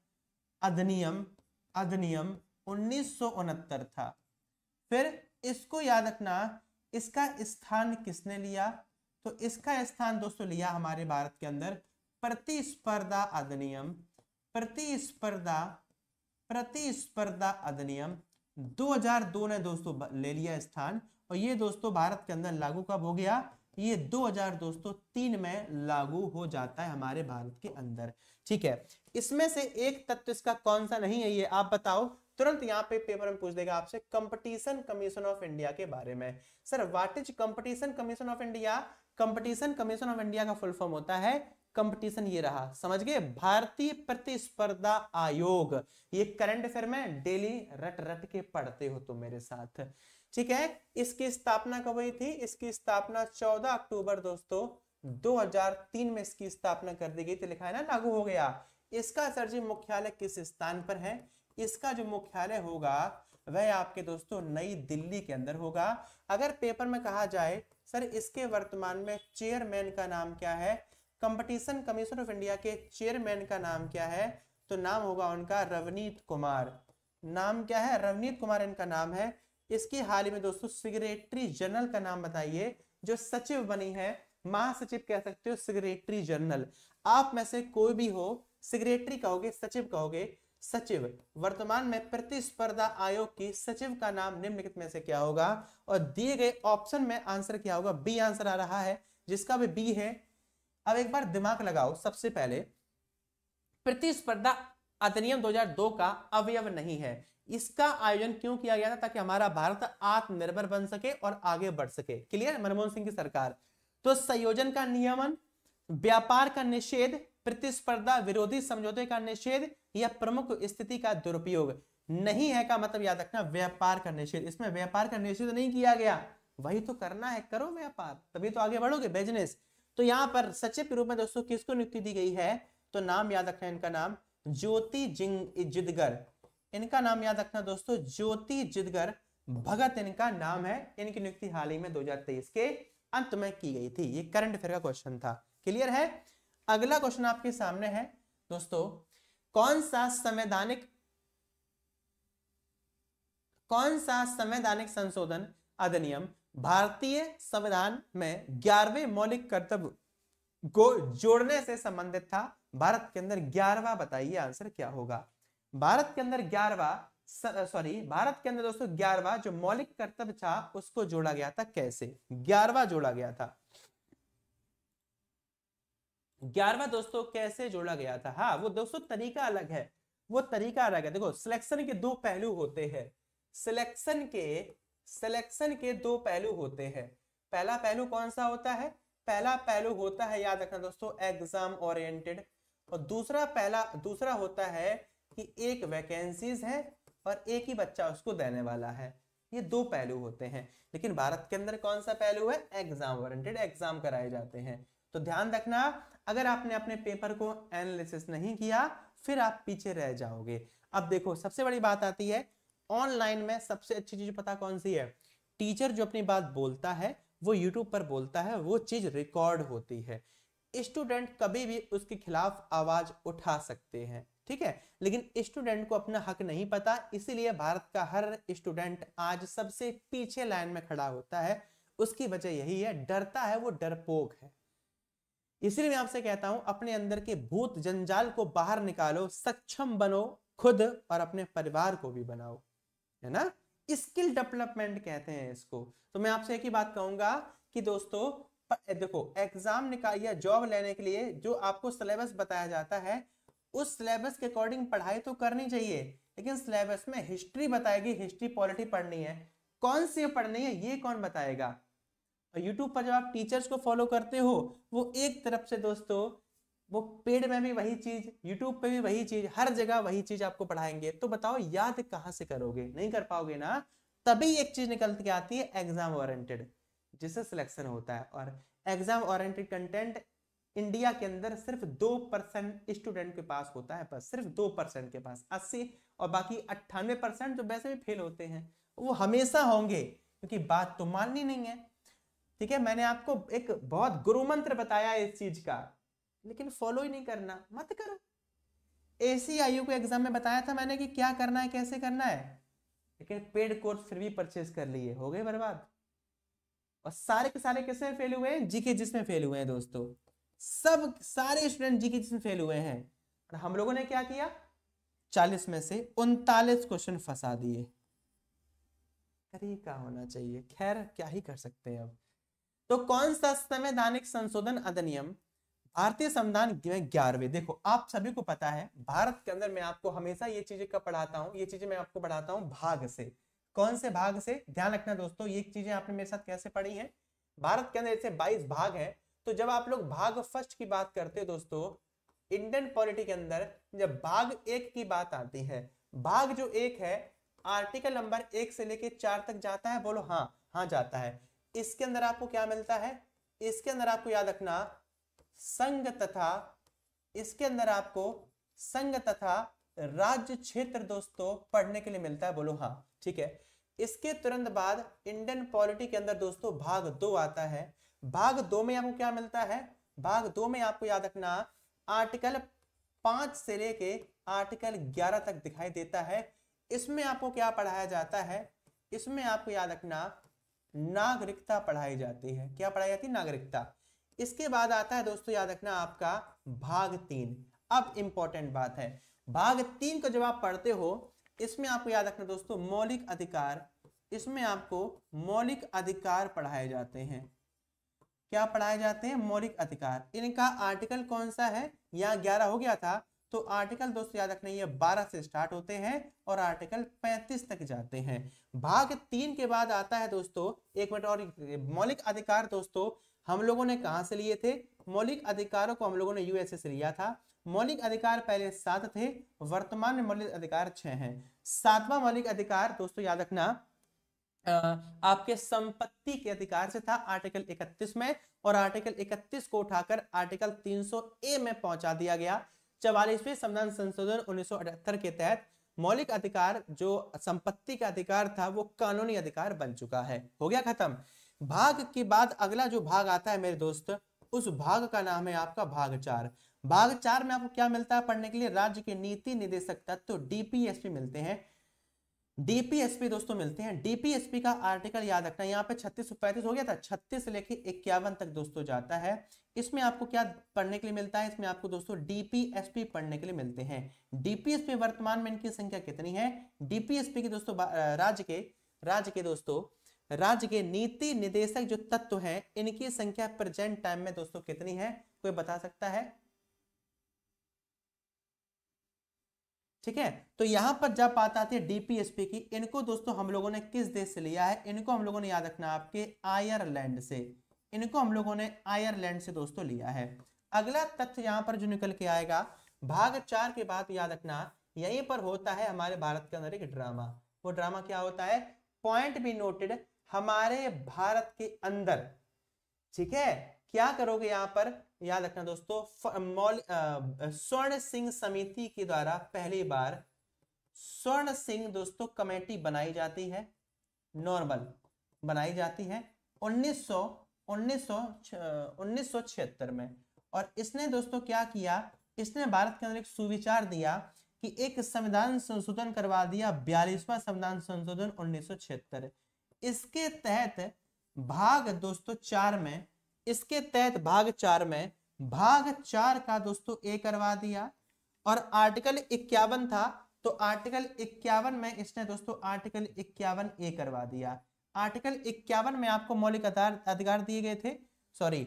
अधिनियम अधिनियम उन्नीस था फिर इसको याद रखना इसका स्थान किसने लिया तो इसका स्थान दोस्तों लिया हमारे भारत के अंदर प्रतिस्पर्धा अधिनियम प्रतिस्पर्धा प्रतिस्पर्धा अधिनियम 2002 ने दोस्तों ले लिया स्थान और ये दोस्तों भारत के अंदर लागू कब हो गया ये 2000 दोस्तों तीन में लागू हो जाता है हमारे भारत के अंदर ठीक है इसमें से एक तत्व इसका कौन सा नहीं है ये आप बताओ तुरंत यहाँ पे पेपर में पूछ देगा आपसे कंपटीशन कमीशन ऑफ इंडिया के बारे में sir what is competition commission of India competition commission of India का फुल फॉर्म होता है कंपटीशन ये रहा समझ गए भारतीय प्रतिस्पर्धा आयोग ये करंट अफेयर में डेली रट रट के पढ़ते हो तुम मेरे साथ ठीक है इसकी स्थापना कब हुई थी इसकी स्थापना 14 अक्टूबर दोस्तों 2003 में इसकी स्थापना कर दी गई थी लिखा है ना लागू हो गया इसका सर जी मुख्यालय किस स्थान पर है इसका जो मुख्यालय होगा वह आपके दोस्तों नई दिल्ली के अंदर होगा अगर पेपर में कहा जाए सर इसके वर्तमान में चेयरमैन का नाम क्या है कंपटीशन कमीशन ऑफ इंडिया के चेयरमैन का नाम क्या है तो नाम होगा उनका रवनीत कुमार नाम क्या है रवनीत कुमार इनका नाम है इसकी हाल ही में दोस्तों सेक्रेटरी जनरल का नाम बताइए जो सचिव बनी है महासचिव कह सकते हो सेक्रेटरी जनरल आप में से कोई भी हो सेक्रेटरी कहोगे सचिव कहोगे सचिव वर्तमान में प्रतिस्पर्धा आयोग की सचिव का नाम निम्नलिखित में से क्या होगा और दिए गए ऑप्शन में आंसर क्या होगा बी आंसर आ रहा है जिसका भी बी है अब एक बार दिमाग लगाओ सबसे पहले प्रतिस्पर्धा अधिनियम 2002 का अवयव नहीं है इसका आयोजन क्यों किया गया था ताकि हमारा भारत आत्मनिर्भर बन सके और आगे बढ़ सके क्लियर मनमोहन सिंह की सरकार तो संयोजन का नियमन व्यापार का निषेध प्रतिस्पर्धा विरोधी समझौते का निषेध या प्रमुख स्थिति का दुरुपयोग नहीं है का मतलब याद रखना व्यापार का निषेध इसमें व्यापार का निषेध तो नहीं किया गया वही तो करना है करो व्यापार तभी तो आगे बढ़ोगे बिजनेस तो यहाँ पर सचिव के रूप में दोस्तों किसको नियुक्ति दी गई है तो नाम याद रखना इनका नाम ज्योति जिंग जिदगर इनका नाम याद रखना दोस्तों ज्योति जिदगर भगत इनका नाम है इनकी नियुक्ति हाल ही में दो के अंत में की गई थी ये करंट अफेयर का क्वेश्चन था क्लियर है अगला क्वेश्चन आपके सामने है दोस्तों कौन सा संवैधानिक कौन सा संवैधानिक संशोधन अधिनियम भारतीय संविधान में ग्यारहवें मौलिक कर्तव्य को जोड़ने से संबंधित था भारत के अंदर ग्यारहवा बताइए आंसर क्या होगा भारत के अंदर ग्यारहवा सॉरी भारत के अंदर दोस्तों ग्यारहवा जो मौलिक कर्तव्य था उसको जोड़ा गया था कैसे ग्यारहवा जोड़ा गया था ग्यारहवा दोस्तों कैसे जोड़ा गया था हाँ वो दोस्तों तरीका अलग है वो तरीका अलग है देखो सिलेक्शन के दो पहलू होते हैं सिलेक्शन के सिलेक्शन के दो पहलू होते हैं पहला पहलू कौन सा होता है पहला पहलू होता है याद रखना दोस्तों एग्जाम ओरिएंटेड और दूसरा पहला दूसरा होता है कि एक वैकेंसीज है और एक ही बच्चा उसको देने वाला है ये दो पहलू होते हैं लेकिन भारत के अंदर कौन सा पहलू है एग्जाम ओरिएंटेड एग्जाम कराए जाते हैं तो ध्यान रखना अगर आपने अपने पेपर को एनालिसिस नहीं किया फिर आप पीछे रह जाओगे अब देखो सबसे बड़ी बात आती है ऑनलाइन में सबसे अच्छी चीज पता कौन सी है टीचर जो अपनी बात बोलता है वो यूट्यूब पर बोलता है वो चीज रिकॉर्ड होती है स्टूडेंट कभी भी उसके खिलाफ आवाज उठा सकते हैं ठीक है लेकिन स्टूडेंट को अपना हक नहीं पता इसीलिए भारत का हर स्टूडेंट आज सबसे पीछे लाइन में खड़ा होता है उसकी वजह यही है डरता है वो डरपोक है इसलिए मैं आपसे कहता हूं अपने अंदर के भूत जंजाल को बाहर निकालो सक्षम बनो खुद और अपने परिवार को भी बनाओ है ना स्किल डेवलपमेंट कहते हैं इसको तो मैं आपसे एक ही बात कहूंगा कि दोस्तों देखो एग्जाम निकाल या जॉब लेने के लिए जो आपको सिलेबस बताया जाता है उस सिलेबस के अकॉर्डिंग पढ़ाई तो करनी चाहिए लेकिन सिलेबस में हिस्ट्री बताएगी हिस्ट्री पॉलिटी पढ़नी है कौन सी पढ़नी है ये कौन बताएगा और यूट्यूब पर जब आप टीचर्स को फॉलो करते हो वो एक तरफ से दोस्तों वो पेड में भी वही चीज यूट्यूब पे भी वही चीज हर जगह वही चीज आपको पढ़ाएंगे तो बताओ याद कहाँ से करोगे नहीं कर पाओगे ना तभी एक चीज निकल के आती है एग्जाम ओरियंटेड जिससे सिलेक्शन होता है और एग्जाम ओरियंटेड कंटेंट इंडिया के अंदर सिर्फ दो परसेंट स्टूडेंट के पास होता है बस सिर्फ दो परसेंट के पास अस्सी और बाकी अट्ठानवे परसेंट जो वैसे भी फेल होते हैं वो हमेशा होंगे क्योंकि बात तो माननी नहीं है ठीक है मैंने आपको एक बहुत गुरु मंत्र बताया इस चीज का लेकिन फॉलो ही नहीं करना मत करो ऐसी आयु को एग्जाम में बताया था मैंने कि क्या करना है कैसे करना है लेकिन पेड कोर्स फिर भी परचेज कर लिए हो गए बर्बाद और सारे के सारे किसमें फेल हुए हैं जीके जिसमें फेल हुए हैं दोस्तों सब सारे स्टूडेंट जीके जिसमें फेल हुए हैं और हम लोगों ने क्या किया चालीस में से उनतालीस क्वेश्चन फंसा दिए करी का होना चाहिए खैर क्या ही कर सकते हैं अब तो कौन सा संवैधानिक संशोधन अधिनियम भारतीय संविधान ग्यारहवे ग्यारहवें देखो आप सभी को पता है भारत के अंदर मैं आपको हमेशा ये चीजें कब पढ़ाता हूँ ये चीजें मैं आपको पढ़ाता हूँ भाग से कौन से भाग से ध्यान रखना दोस्तों ये चीजें आपने मेरे साथ कैसे पढ़ी है भारत के अंदर ऐसे बाईस भाग है तो जब आप लोग भाग फर्स्ट की बात करते हो दोस्तों इंडियन पॉलिटी के अंदर जब भाग एक की बात आती है भाग जो एक है आर्टिकल नंबर एक से लेके चार तक जाता है बोलो हाँ हाँ जाता है इसके अंदर आपको क्या मिलता है इसके अंदर आपको याद रखना संघ तथा इसके अंदर आपको संघ तथा राज्य क्षेत्र दोस्तों पढ़ने के लिए मिलता है बोलो हाँ ठीक है इसके तुरंत बाद इंडियन पॉलिटी के अंदर दोस्तों भाग दो आता है भाग दो में आपको क्या मिलता है भाग दो में आपको याद रखना आर्टिकल पांच से लेके आर्टिकल ग्यारह तक दिखाई देता है इसमें आपको क्या पढ़ाया जाता है इसमें आपको याद रखना नागरिकता पढ़ाई जाती है क्या पढ़ाई जाती है नागरिकता इसके बाद आता है दोस्तों याद रखना आपका भाग तीन अब इंपॉर्टेंट बात है भाग तीन को जब आप पढ़ते हो इसमें आपको याद रखना दोस्तों मौलिक अधिकार इसमें आपको मौलिक अधिकार पढ़ाए जाते हैं क्या पढ़ाए जाते हैं मौलिक अधिकार इनका आर्टिकल कौन सा है यहाँ ग्यारह हो गया था तो आर्टिकल दोस्तों याद रखना ये 12 से स्टार्ट होते हैं और आर्टिकल 35 तक जाते हैं भाग तीन के बाद आता है दोस्तों एक मिनट और मौलिक अधिकार दोस्तों हम लोगों ने कहा से लिए थे मौलिक अधिकारों को हम लोगों ने यूएसए से लिया था मौलिक अधिकार पहले सात थे वर्तमान में मौलिक अधिकार छह हैं सातवां मौलिक अधिकार दोस्तों याद रखना आपके संपत्ति के अधिकार से था आर्टिकल 31 में और आर्टिकल 31 को उठाकर आर्टिकल 300 ए में पहुंचा दिया गया चवालीसवें संविधान संशोधन उन्नीस के तहत मौलिक अधिकार जो संपत्ति का अधिकार था वो कानूनी अधिकार बन चुका है हो गया खत्म भाग के बाद अगला जो भाग आता है मेरे दोस्त उस भाग का नाम है आपका भाग चार भाग चार में आपको क्या मिलता है पढ़ने के लिए राज्य के नीति निदेशक तत्व तो डीपीएसपी मिलते हैं डीपीएसपी दोस्तों मिलते हैं डीपीएसपी का आर्टिकल याद रखना यहाँ पे छत्तीस सौ पैंतीस हो गया था छत्तीस से लेके इक्यावन तक दोस्तों जाता है इसमें आपको क्या पढ़ने के लिए मिलता है इसमें आपको दोस्तों डीपीएसपी पढ़ने के लिए मिलते हैं डीपीएसपी वर्तमान में इनकी संख्या कितनी है डीपीएसपी के दोस्तों राज्य के राज्य के दोस्तों राज्य के नीति निदेशक जो तत्व है इनकी संख्या प्रेजेंट टाइम में दोस्तों कितनी है कोई बता सकता है ठीक है तो यहाँ पर जब बात आती है डीपीएसपी की इनको दोस्तों हम लोगों ने किस देश से लिया है इनको हम लोगों ने याद रखना आपके आयरलैंड से इनको हम लोगों ने आयरलैंड से दोस्तों लिया है अगला तथ्य यहाँ पर जो निकल के आएगा भाग चार के बाद याद रखना यहीं पर होता है हमारे भारत के अंदर एक ड्रामा वो ड्रामा क्या होता है पॉइंट बी नोटेड हमारे भारत के अंदर ठीक है क्या करोगे यहाँ पर याद रखना दोस्तों स्वर्ण सिंह समिति के द्वारा पहली बार स्वर्ण सिंह दोस्तों कमेटी बनाई जाती है नॉर्मल बनाई जाती है 1900 उन्नीस में और इसने दोस्तों क्या किया इसने भारत के अंदर एक सुविचार दिया कि एक संविधान संशोधन करवा दिया बयालीसवा संविधान संशोधन उन्नीस इसके तहत भाग दोस्तों चार में इसके तहत भाग चार में भाग चार का दोस्तों ए करवा दिया और आर्टिकल इक्यावन था तो आर्टिकल इक्यावन में इसने दोस्तों आर्टिकल इक्यावन ए करवा दिया आर्टिकल इक्यावन में आपको मौलिक अधिकार दिए गए थे सॉरी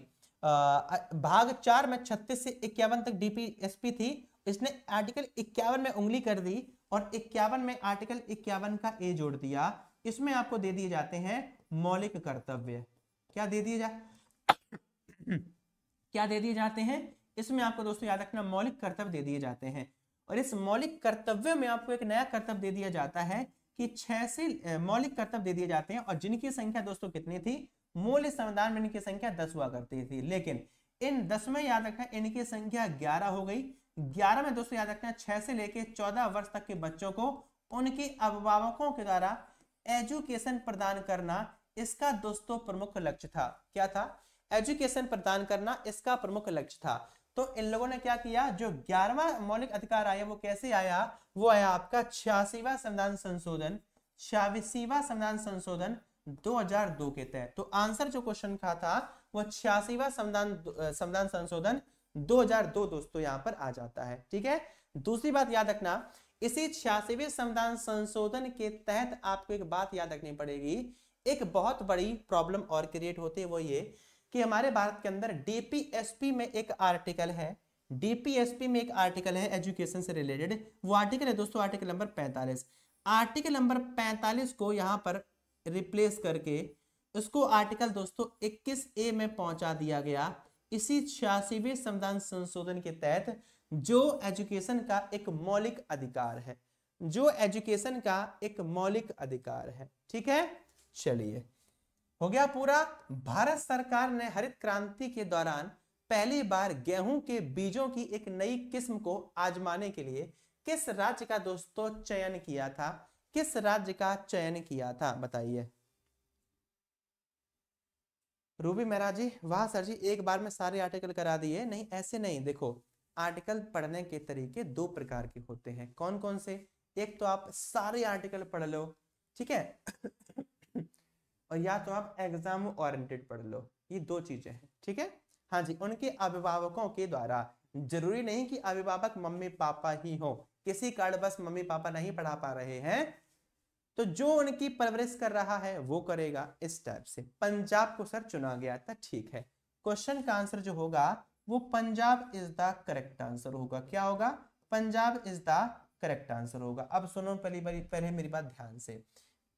भाग चार में छत्तीस से इक्यावन तक डीपीएसपी थी इसने आर्टिकल इक्यावन में उंगली कर दी और इक्यावन में आर्टिकल इक्यावन का ए जोड़ दिया इसमें आपको दे दिए जाते हैं मौलिक कर्तव्य क्या दे दिए जाए हम्म, क्या दे दिए जाते हैं इसमें आपको दोस्तों याद रखना मौलिक कर्तव्य दे दिए जाते हैं और इस मौलिक कर्तव्य में आपको एक नया कर्तव्य दे दिया जाता है कि छह से मौलिक कर्तव्य दे दिए जाते हैं और जिनकी संख्या दोस्तों कितनी थी मूल्य संविधान में इनकी संख्या दस हुआ करती थी लेकिन इन दस में याद रखना इनकी संख्या ग्यारह हो गई ग्यारह में दोस्तों याद रखना छह से लेकर चौदह वर्ष तक के बच्चों को उनके अभिभावकों के द्वारा एजुकेशन प्रदान करना इसका दोस्तों प्रमुख लक्ष्य था क्या था एजुकेशन प्रदान करना इसका प्रमुख लक्ष्य था तो इन लोगों ने क्या किया जो ग्यारहवा मौलिक अधिकार आया वो कैसे आया वो आया आपका छियासीवा संविधान संशोधन छियासीवा संविधान संशोधन 2002 के तहत तो आंसर जो क्वेश्चन का था वो छियासीवा संविधान संविधान संशोधन 2002 दोस्तों यहां पर आ जाता है ठीक है दूसरी बात याद रखना इसी छियासीवे संविधान संशोधन के तहत आपको एक बात याद रखनी पड़ेगी एक बहुत बड़ी प्रॉब्लम और क्रिएट होती है वो ये कि हमारे भारत के अंदर डीपीएसपी में एक आर्टिकल है डीपीएसपी में एक आर्टिकल है एजुकेशन से रिलेटेड वो आर्टिकल है दोस्तों आर्टिकल नंबर पैंतालीस आर्टिकल नंबर पैंतालीस को यहाँ पर रिप्लेस करके उसको आर्टिकल दोस्तों 21 ए में पहुंचा दिया गया इसी छियासीवी संविधान संशोधन के तहत जो एजुकेशन का एक मौलिक अधिकार है जो एजुकेशन का एक मौलिक अधिकार है ठीक है चलिए हो गया पूरा भारत सरकार ने हरित क्रांति के दौरान पहली बार गेहूं के बीजों की एक नई किस्म को आजमाने के लिए किस राज्य का दोस्तों चयन किया था किस राज्य का चयन किया था बताइए रूबी मेहरा जी वाह सर जी एक बार में सारे आर्टिकल करा दिए नहीं ऐसे नहीं देखो आर्टिकल पढ़ने के तरीके दो प्रकार के होते हैं कौन कौन से एक तो आप सारे आर्टिकल पढ़ लो ठीक है और या तो आप एग्जाम ओरिएंटेड पढ़ लो ये दो चीजें हैं ठीक है हाँ जी उनके अभिभावकों के द्वारा जरूरी नहीं कि अभिभावक मम्मी पापा ही हो किसी कारण बस मम्मी पापा नहीं पढ़ा पा रहे हैं तो जो उनकी परवरिश कर रहा है वो करेगा इस टाइप से पंजाब को सर चुना गया था ठीक है क्वेश्चन का आंसर जो होगा वो Punjab is the correct answer होगा क्या होगा Punjab is the correct answer होगा अब सुनो पहली बार पहले मेरी बात ध्यान से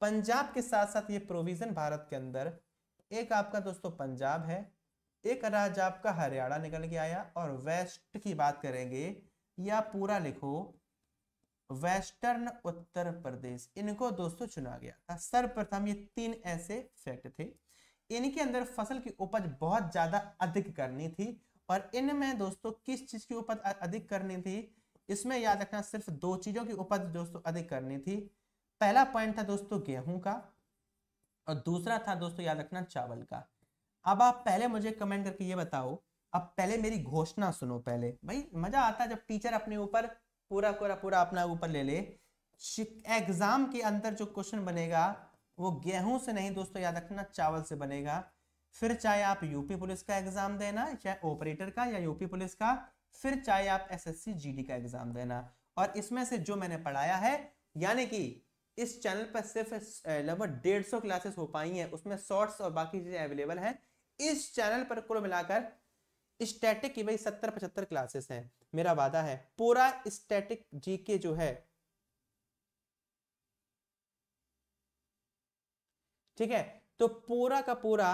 पंजाब के साथ साथ ये प्रोविजन भारत के अंदर एक आपका दोस्तों पंजाब है एक राज्य आपका हरियाणा निकल के आया और वेस्ट की बात करेंगे या पूरा लिखो वेस्टर्न उत्तर प्रदेश इनको दोस्तों चुना गया था सर्वप्रथम ये तीन ऐसे फैक्ट थे इनके अंदर फसल की उपज बहुत ज्यादा अधिक करनी थी और इनमें दोस्तों किस चीज की उपज अधिक करनी थी इसमें याद रखना सिर्फ दो चीजों की उपज दोस्तों अधिक करनी थी पहला पॉइंट था दोस्तों गेहूं का और दूसरा था दोस्तों याद रखना चावल का अब आप पहले मुझे कमेंट करके ये बताओ अब पहले मेरी घोषणा सुनो पहले भाई मजा आता है जब टीचर अपने ऊपर पूरा पूरा पूरा अपना ऊपर ले ले एग्जाम के अंदर जो क्वेश्चन बनेगा वो गेहूं से नहीं दोस्तों याद रखना चावल से बनेगा फिर चाहे आप यूपी पुलिस का एग्जाम देना चाहे ऑपरेटर का या यूपी पुलिस का फिर चाहे आप एसएससी जीडी का एग्जाम देना और इसमें से जो मैंने पढ़ाया है यानी कि इस चैनल पर सिर्फ लगभग डेढ़ सौ क्लासेस हो पाई हैं उसमें शॉर्ट्स और बाकी चीज़ें अवेलेबल हैं इस चैनल पर कुल मिलाकर स्टैटिक की भाई सत्तर पचहत्तर क्लासेस हैं मेरा वादा है पूरा स्टैटिक जीके जो है ठीक है तो पूरा का पूरा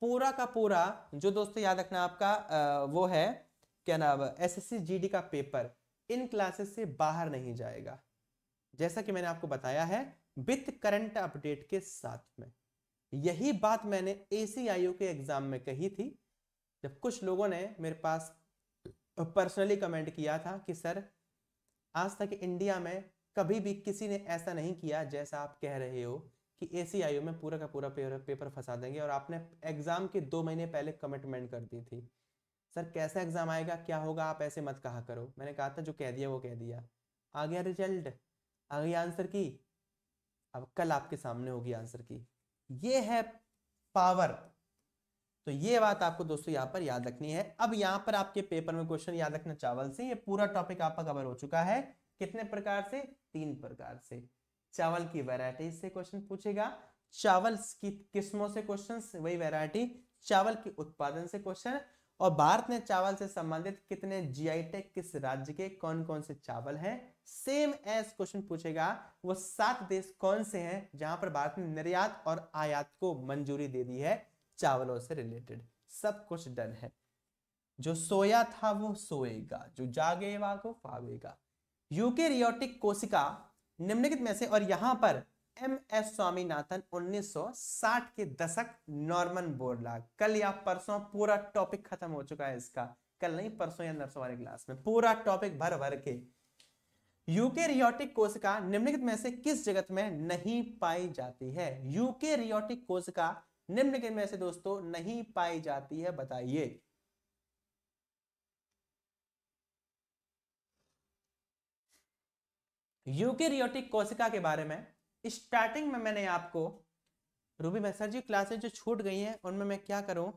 पूरा का पूरा जो दोस्तों याद रखना आपका आ, वो है क्या नाम एस एस का पेपर इन क्लासेस से बाहर नहीं जाएगा जैसा कि मैंने आपको बताया है विथ करंट अपडेट के साथ में यही बात मैंने ए के एग्जाम में कही थी जब कुछ लोगों ने मेरे पास पर्सनली कमेंट किया था कि सर आज तक इंडिया में कभी भी किसी ने ऐसा नहीं किया जैसा आप कह रहे हो कि ए में पूरा का पूरा पेपर फंसा देंगे और आपने एग्जाम के दो महीने पहले कमिटमेंट कर दी थी सर कैसा एग्जाम आएगा क्या होगा आप ऐसे मत कहा करो मैंने कहा था जो कह दिया वो कह दिया आ गया रिजल्ट आ गई आंसर की अब कल आपके सामने होगी आंसर की ये है पावर तो ये बात आपको दोस्तों यहाँ पर याद रखनी है अब यहाँ पर आपके पेपर में क्वेश्चन याद रखना चावल से ये पूरा टॉपिक आपका कवर हो चुका है कितने प्रकार से तीन प्रकार से चावल की वैरायटी से क्वेश्चन पूछेगा चावल की किस्मों से क्वेश्चन वही वैरायटी चावल के उत्पादन से क्वेश्चन और भारत ने चावल से संबंधित कितने जीआई टेक किस राज्य के कौन कौन से चावल हैं सेम एज क्वेश्चन पूछेगा वो सात देश कौन से हैं जहां पर भारत ने निर्यात और आयात को मंजूरी दे दी है चावलों से रिलेटेड सब कुछ डन है जो सोया था वो सोएगा जो जागेगा वो फावेगा रियोटिक कोशिका निम्नलिखित में से और यहां पर एम एस स्वामीनाथन 1960 के दशक नॉर्मन बोर्डला कल या परसों पूरा टॉपिक खत्म हो चुका है इसका कल नहीं परसों या नरसों वाले क्लास में पूरा टॉपिक भर भर के यूके रियोटिक कोशिका निम्नलिखित में से किस जगत में नहीं पाई जाती है यूके रियोटिक कोशिका निम्नलिखित में से दोस्तों नहीं पाई जाती है बताइए यूके रियोटिक कोशिका के बारे में स्टार्टिंग में मैंने आपको रूबी मैसर जी क्लासेज जो छूट गई हैं उनमें मैं क्या करूं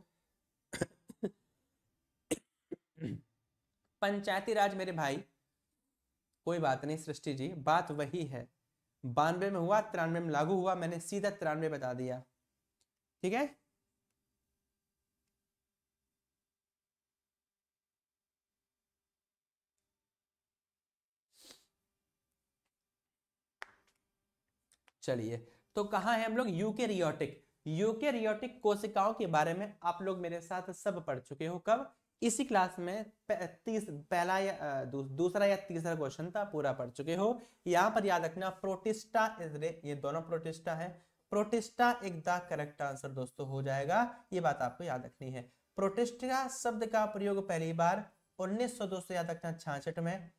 पंचायती राज मेरे भाई कोई बात नहीं सृष्टि जी बात वही है बानवे में हुआ तिरानवे में लागू हुआ मैंने सीधा तिरानवे बता दिया ठीक है चलिए तो कहा है हम लोग यूके रियोटिक यूके रियोटिक कोशिकाओं के बारे में आप लोग मेरे साथ सब पढ़ चुके हो कब इसी क्लास में तीस पहला या दूसरा या तीसरा क्वेश्चन था पूरा पढ़ चुके हो यहाँ पर याद रखना प्रोटिस्टा इज रे ये दोनों प्रोटिस्टा है प्रोटिस्टा एक द करेक्ट आंसर दोस्तों हो जाएगा ये बात आपको याद रखनी है प्रोटिस्टा शब्द का प्रयोग पहली बार उन्नीस सौ दोस्तों याद रखना छाछठ में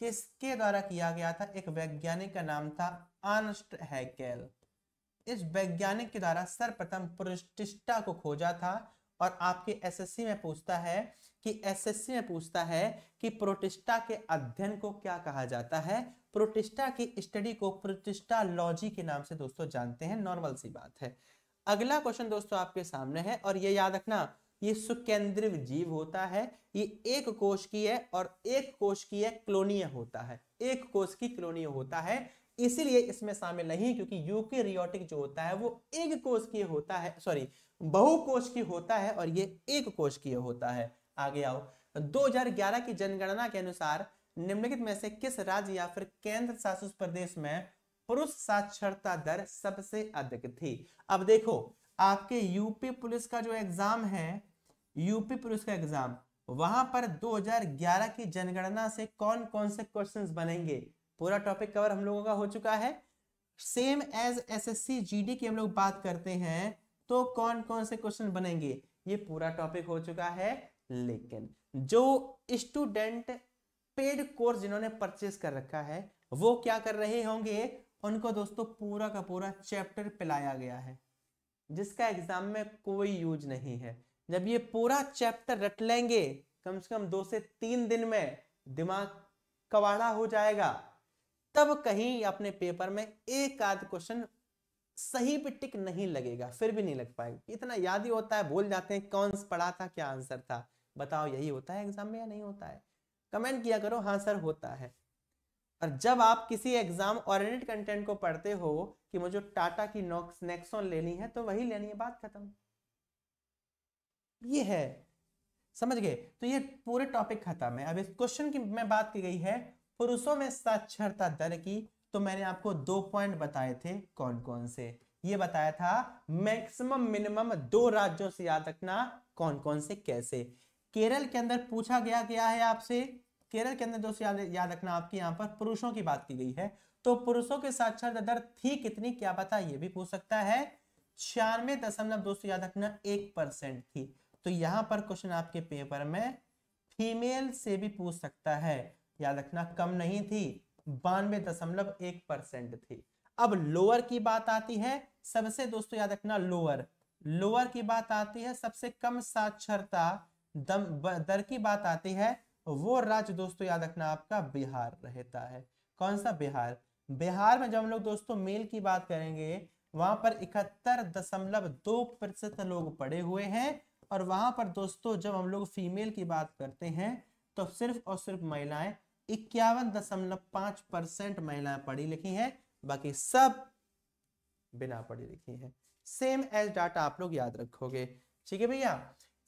किसके द्वारा किया गया था एक वैज्ञानिक का नाम था आनस्ट हैकेल इस वैज्ञानिक के द्वारा सर्वप्रथम प्रोटिस्टा को खोजा था और आपके एसएससी में पूछता है कि एसएससी में पूछता है कि प्रोटिस्टा के अध्ययन को क्या कहा जाता है प्रोटिस्टा की स्टडी को लॉजी के नाम से दोस्तों जानते हैं नॉर्मल सी बात है अगला क्वेश्चन दोस्तों आपके सामने है और ये याद रखना ये सुकेंद्रिव जीव होता है ये एक कोश की है और एक कोश की है क्लोनीय होता है एक कोश की क्लोनीय होता है इसीलिए इसमें शामिल नहीं क्योंकि यूकेरियोटिक जो होता है वो एक की होता है सॉरी बहु की होता है और ये एक की होता है आगे आओ 2011 की जनगणना के अनुसार निम्नलिखित में से किस राज्य या फिर केंद्र शासित प्रदेश में पुरुष साक्षरता दर सबसे अधिक थी अब देखो आपके यूपी पुलिस का जो एग्जाम है यूपी पुलिस का एग्जाम वहां पर 2011 की जनगणना से कौन कौन से क्वेश्चंस बनेंगे पूरा टॉपिक कवर हम लोगों का हो चुका है same as S S C G D की हम लोग बात करते हैं तो कौन कौन से क्वेश्चन बनेंगे ये पूरा टॉपिक हो चुका है लेकिन जो स्टूडेंट पेड कोर्स जिन्होंने परचेस कर रखा है वो क्या कर रहे होंगे उनको दोस्तों पूरा का पूरा चैप्टर पिलाया गया है जिसका एग्जाम में कोई यूज नहीं है जब ये पूरा चैप्टर रट लेंगे कम से कम दो से तीन दिन में दिमाग कवाड़ा हो जाएगा तब कहीं अपने पेपर में एक आध क्वेश्चन सही पे टिक नहीं लगेगा फिर भी नहीं लग पाएगा इतना याद ही होता है भूल जाते हैं कौन पढ़ा था क्या आंसर था बताओ यही होता है एग्जाम में या नहीं होता है कमेंट किया करो हाँ सर होता है और जब आप किसी एग्जाम ऑरिएंटेड कंटेंट को पढ़ते हो कि मुझे टाटा की नॉक्स नेक्सॉन लेनी है तो वही लेनी है बात खत्म ये है समझ गए तो ये पूरे टॉपिक खत्म है अब इस क्वेश्चन की मैं बात की गई है पुरुषों में साक्षरता दर की तो मैंने आपको दो पॉइंट बताए थे कौन कौन से ये बताया था मैक्सिमम मिनिमम दो राज्यों से याद रखना कौन कौन से कैसे केरल के अंदर पूछा गया गया है आपसे केरल के अंदर दोस्तों याद याद रखना आपके यहाँ पर पुरुषों की बात की गई है तो पुरुषों के साक्षरता दर थी कितनी क्या पता ये भी पूछ सकता है छियानवे दशमलव दोस्तों याद रखना एक परसेंट थी तो यहाँ पर क्वेश्चन आपके पेपर में फीमेल से भी पूछ सकता है याद रखना कम नहीं थी बानवे दशमलव एक परसेंट थी अब लोअर की बात आती है सबसे दोस्तों याद रखना लोअर लोअर की बात आती है सबसे कम साक्षरता दर की बात आती है वो राज्य दोस्तों याद रखना आपका बिहार रहता है कौन सा बिहार बिहार में जब हम लोग दोस्तों मेल की बात करेंगे वहां पर इकहत्तर दशमलव दो प्रतिशत लोग पड़े हुए हैं और वहां पर दोस्तों जब हम लोग फीमेल की बात करते हैं तो सिर्फ और सिर्फ महिलाएं इक्यावन दशमलव पांच परसेंट महिलाएं पढ़ी लिखी हैं बाकी सब बिना पढ़ी लिखी हैं सेम एज डाटा आप लोग याद रखोगे ठीक है भैया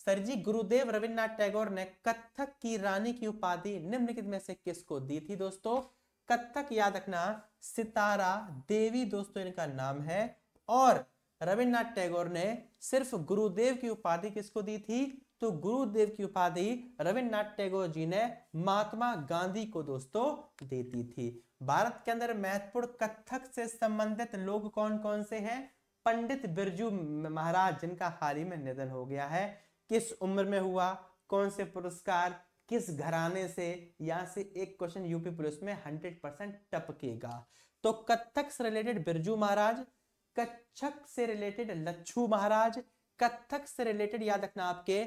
सर जी गुरुदेव रविन्द्रनाथ टैगोर ने कथक की रानी की उपाधि निम्नलिखित में से किसको दी थी दोस्तों कथक याद रखना सितारा देवी दोस्तों इनका नाम है और रविन्द्रनाथ टैगोर ने सिर्फ गुरुदेव की उपाधि किसको दी थी तो गुरुदेव की उपाधि रविन्द्रनाथ टैगोर जी ने महात्मा गांधी को दोस्तों दे दी थी भारत के अंदर महत्वपूर्ण कथक से संबंधित लोग कौन कौन से हैं पंडित बिरजू महाराज जिनका हाल ही में निधन हो गया है किस उम्र में हुआ कौन से पुरस्कार किस घराने से यहां से एक क्वेश्चन यूपी पुलिस में हंड्रेड परसेंट टपकेगा तो कथक से रिलेटेड बिरजू महाराज कच्छक से रिलेटेड लच्छू महाराज कथक से रिलेटेड याद रखना आपके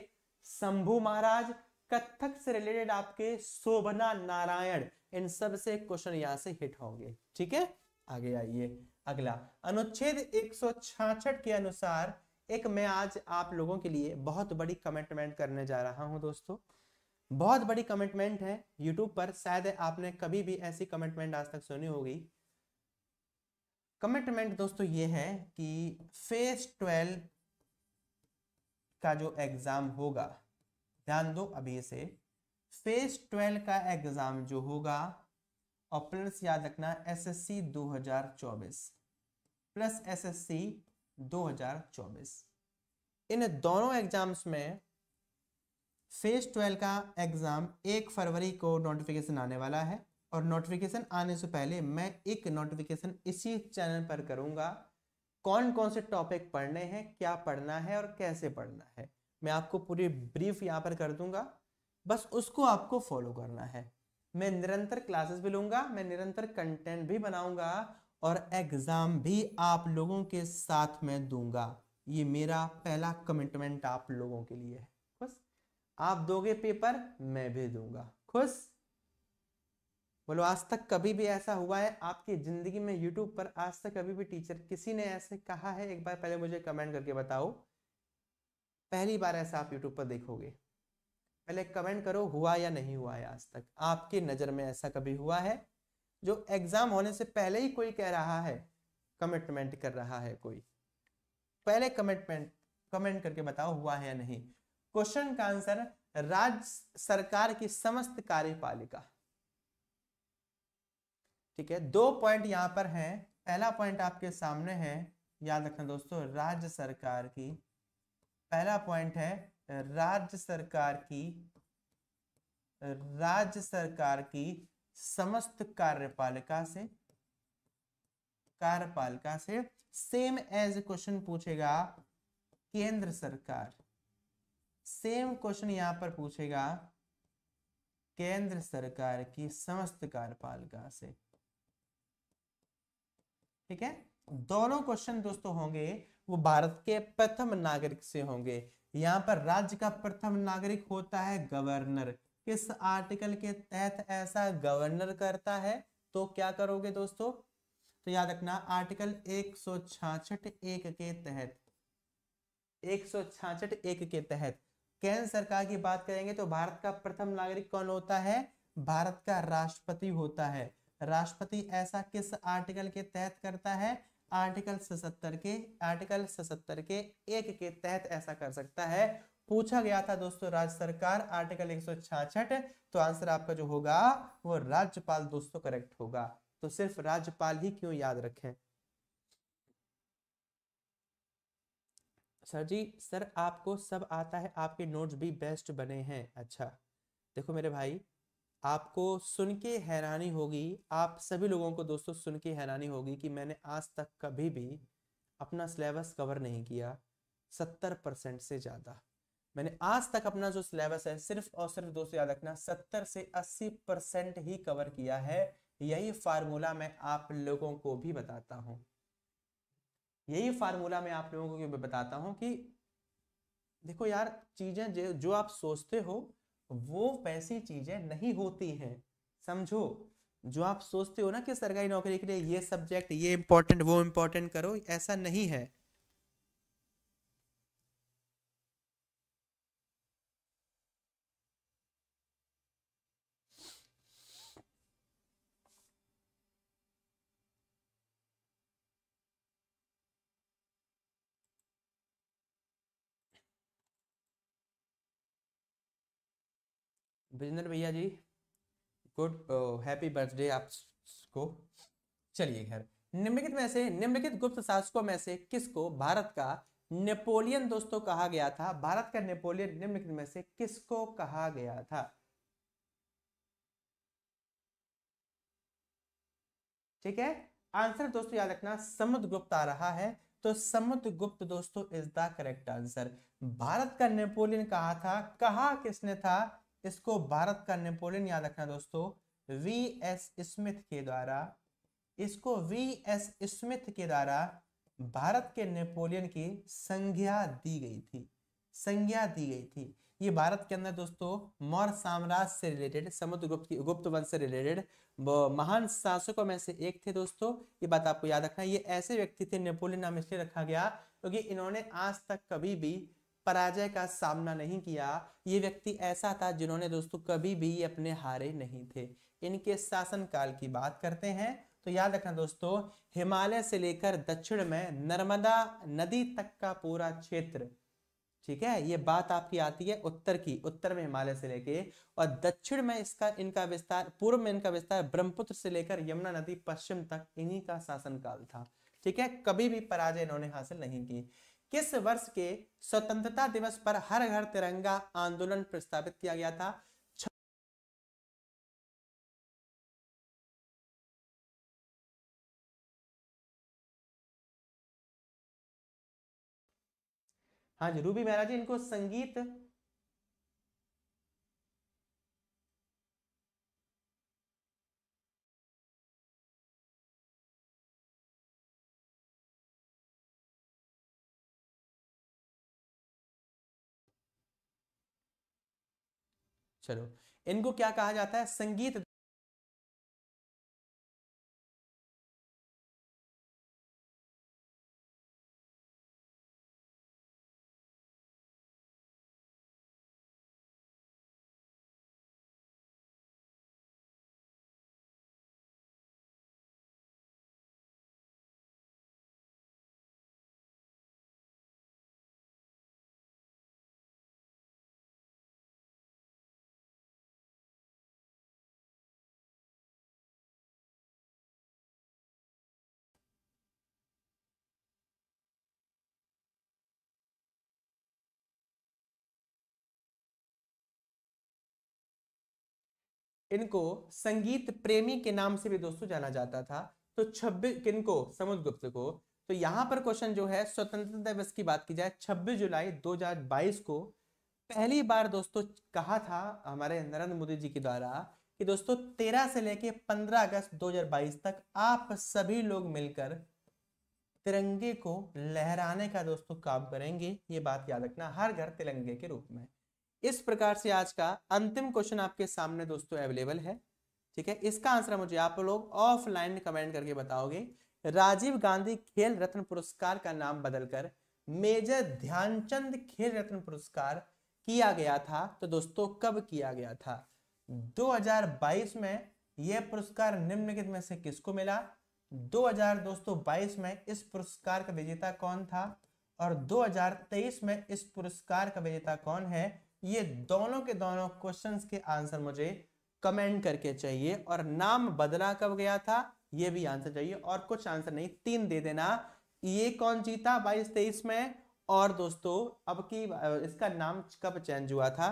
शंभू महाराज कथक से रिलेटेड आपके शोभना नारायण इन सब से क्वेश्चन यहां से हिट होंगे ठीक है आगे आइए अगला अनुच्छेद एक के अनुसार एक मैं आज आप लोगों के लिए बहुत बड़ी कमिटमेंट करने जा रहा हूं दोस्तों बहुत बड़ी कमिटमेंट है यूट्यूब पर शायद आपने कभी भी ऐसी कमिटमेंट आज तक सुनी होगी कमिटमेंट दोस्तों ये है कि फेज ट्वेल्व का जो एग्ज़ाम होगा ध्यान दो अभी से फेज ट्वेल्व का एग्ज़ाम जो होगा और प्लस याद रखना एसएससी 2024 प्लस एसएससी 2024 इन दोनों एग्जाम्स में फेज ट्वेल्व का एग्ज़ाम एक फरवरी को नोटिफिकेशन आने वाला है और नोटिफिकेशन आने से पहले मैं एक नोटिफिकेशन इसी चैनल पर करूंगा कौन कौन से टॉपिक पढ़ने हैं क्या पढ़ना है और कैसे पढ़ना है मैं आपको पूरी ब्रीफ यहाँ पर कर दूंगा बस उसको आपको फॉलो करना है मैं निरंतर क्लासेस भी लूंगा मैं निरंतर कंटेंट भी बनाऊंगा और एग्ज़ाम भी आप लोगों के साथ में दूंगा ये मेरा पहला कमिटमेंट आप लोगों के लिए है खुश आप दोगे पेपर मैं भी दूंगा खुश बोलो आज तक कभी भी ऐसा हुआ है आपकी ज़िंदगी में यूट्यूब पर आज तक कभी भी टीचर किसी ने ऐसे कहा है एक बार पहले मुझे कमेंट करके बताओ पहली बार ऐसा आप यूट्यूब पर देखोगे पहले कमेंट करो हुआ या नहीं हुआ है आज तक आपकी नज़र में ऐसा कभी हुआ है जो एग्ज़ाम होने से पहले ही कोई कह रहा है कमिटमेंट कर रहा है कोई पहले कमिटमेंट कमेंट करके बताओ हुआ है या नहीं क्वेश्चन का आंसर राज्य सरकार की समस्त कार्यपालिका ठीक है दो पॉइंट यहाँ पर हैं पहला पॉइंट आपके सामने है याद रखना दोस्तों राज्य सरकार की पहला पॉइंट है राज्य सरकार की राज्य सरकार की समस्त कार्यपालिका से कार्यपालिका से सेम एज क्वेश्चन पूछेगा केंद्र सरकार सेम क्वेश्चन यहां पर पूछेगा केंद्र सरकार की समस्त कार्यपालिका से ठीक है दोनों क्वेश्चन दोस्तों होंगे वो भारत के प्रथम नागरिक से होंगे यहाँ पर राज्य का प्रथम नागरिक होता है गवर्नर किस आर्टिकल के तहत ऐसा गवर्नर करता है तो क्या करोगे दोस्तों तो याद रखना आर्टिकल एक सौ छाछठ एक के तहत एक सौ छाछठ एक के तहत केंद्र सरकार की बात करेंगे तो भारत का प्रथम नागरिक कौन होता है भारत का राष्ट्रपति होता है राष्ट्रपति ऐसा किस आर्टिकल के तहत करता है आर्टिकल सतर के आर्टिकल सतर के एक के तहत ऐसा कर सकता है पूछा गया था दोस्तों राज्य सरकार आर्टिकल एक तो आंसर आपका जो होगा वो राज्यपाल दोस्तों करेक्ट होगा तो सिर्फ राज्यपाल ही क्यों याद रखें सर जी सर आपको सब आता है आपके नोट्स भी बेस्ट बने हैं अच्छा देखो मेरे भाई आपको सुन के हैरानी होगी आप सभी लोगों को दोस्तों सुन के हैरानी होगी कि मैंने आज तक कभी भी अपना सिलेबस कवर नहीं किया सत्तर परसेंट से ज़्यादा मैंने आज तक अपना जो सिलेबस है सिर्फ और सिर्फ दोस्तों याद रखना सत्तर से अस्सी परसेंट ही कवर किया है यही फार्मूला मैं आप लोगों को भी बताता हूँ यही फार्मूला मैं आप लोगों को भी बताता हूँ कि देखो यार चीज़ें जो आप सोचते हो वो वैसी चीजें नहीं होती हैं समझो जो आप सोचते हो ना कि सरकारी नौकरी के लिए ये सब्जेक्ट ये इम्पोर्टेंट वो इम्पोर्टेंट करो ऐसा नहीं है विजेंद्र भैया जी गुड हैप्पी बर्थडे आपको चलिए घर निम्नलिखित में से निम्नलिखित गुप्त शासकों में से किसको भारत का नेपोलियन दोस्तों कहा गया था भारत का नेपोलियन निम्नलिखित में से किसको कहा गया था ठीक है आंसर दोस्तों याद रखना समुद्र गुप्त आ रहा है तो समुद्र गुप्त दोस्तों is the correct answer Bharat का नेपोलियन कहा था कहा किसने था इसको भारत का नेपोलियन याद रखना दोस्तों वी एस स्मिथ के द्वारा इसको वी एस स्मिथ के द्वारा भारत के नेपोलियन की संज्ञा दी गई थी संज्ञा दी गई थी ये भारत के अंदर दोस्तों मौर्य साम्राज्य से रिलेटेड समुद्र गुप्त की गुप्त वंश से रिलेटेड महान शासकों में से एक थे दोस्तों ये बात आपको याद रखना ये ऐसे व्यक्ति थे नेपोलियन नाम इसलिए रखा गया क्योंकि तो इन्होंने आज तक कभी भी पराजय का सामना नहीं किया ये व्यक्ति ऐसा था जिन्होंने दोस्तों कभी भी अपने हारे नहीं थे इनके शासनकाल की बात करते हैं तो याद रखना दोस्तों हिमालय से लेकर दक्षिण में नर्मदा नदी तक का पूरा क्षेत्र ठीक है ये बात आपकी आती है उत्तर की उत्तर में हिमालय से लेके और दक्षिण में इसका इनका विस्तार पूर्व में इनका विस्तार ब्रह्मपुत्र से लेकर यमुना नदी पश्चिम तक इन्हीं का शासनकाल था ठीक है कभी भी पराजय इन्होंने हासिल नहीं की किस वर्ष के स्वतंत्रता दिवस पर हर घर तिरंगा आंदोलन प्रस्तावित किया गया था हाँ जी रूबी महाराज जी इनको संगीत चलो इनको क्या कहा जाता है संगीत इनको संगीत प्रेमी के नाम से भी दोस्तों जाना जाता था तो छब्बीस किनको समुद्रगुप्त को तो यहाँ पर क्वेश्चन जो है स्वतंत्रता दिवस की बात की जाए 26 जुलाई 2022 को पहली बार दोस्तों कहा था हमारे नरेंद्र मोदी जी के द्वारा कि दोस्तों 13 से लेके 15 अगस्त 2022 तक आप सभी लोग मिलकर तिरंगे को लहराने का दोस्तों काम करेंगे ये बात याद रखना हर घर तिरंगे के रूप में इस प्रकार से आज का अंतिम क्वेश्चन आपके सामने दोस्तों अवेलेबल है ठीक है इसका आंसर मुझे आप लोग ऑफलाइन कमेंट करके बताओगे राजीव गांधी खेल रत्न पुरस्कार का नाम बदलकर मेजर ध्यानचंद खेल रत्न पुरस्कार किया गया था तो दोस्तों कब किया गया था 2022 में यह पुरस्कार निम्नलिखित में से किसको मिला 2022 में इस पुरस्कार का विजेता कौन था और 2023 में इस पुरस्कार का विजेता कौन है ये दोनों के दोनों क्वेश्चन के आंसर मुझे कमेंट करके चाहिए और नाम बदला कब गया था ये भी आंसर चाहिए और कुछ आंसर नहीं तीन दे देना ये कौन जीता बाईस तेईस में और दोस्तों अब की इसका नाम कब चेंज हुआ था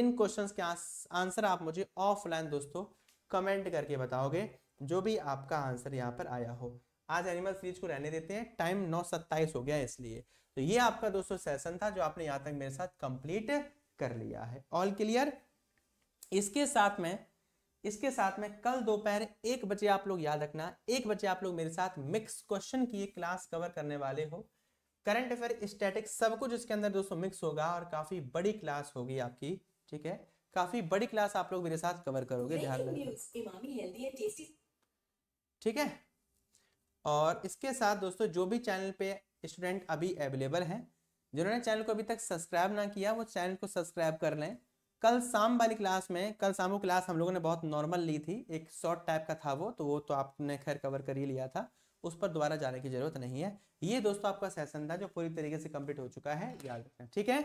इन क्वेश्चंस के आंसर आप मुझे ऑफलाइन दोस्तों कमेंट करके बताओगे जो भी आपका आंसर यहाँ पर आया हो आज एनिमल सीरीज को रहने देते हैं टाइम नौ सत्ताईस हो गया इसलिए तो ये आपका दोस्तों सेशन था जो आपने यहाँ तक मेरे साथ कंप्लीट कर लिया है ऑल क्लियर इसके साथ में इसके साथ में कल दोपहर एक बजे आप लोग याद रखना एक बजे आप लोग मेरे साथ मिक्स क्वेश्चन की क्लास कवर करने वाले हो करंट अफेयर स्टैटिक सब कुछ इसके अंदर दोस्तों मिक्स होगा और काफी बड़ी क्लास होगी आपकी ठीक है काफी बड़ी क्लास आप लोग मेरे साथ कवर करोगे ध्यान ठीक है और इसके साथ दोस्तों जो भी चैनल पे स्टूडेंट अभी अवेलेबल हैं जिन्होंने चैनल को अभी तक सब्सक्राइब ना किया वो चैनल को सब्सक्राइब कर लें कल शाम वाली क्लास में कल शाम को क्लास हम लोगों ने बहुत नॉर्मल ली थी एक शॉर्ट टाइप का था वो तो वो तो आपने खैर कवर कर ही लिया था उस पर दोबारा जाने की जरूरत नहीं है ये दोस्तों आपका सेशन था जो पूरी तरीके से कंप्लीट हो चुका है याद रखें ठीक है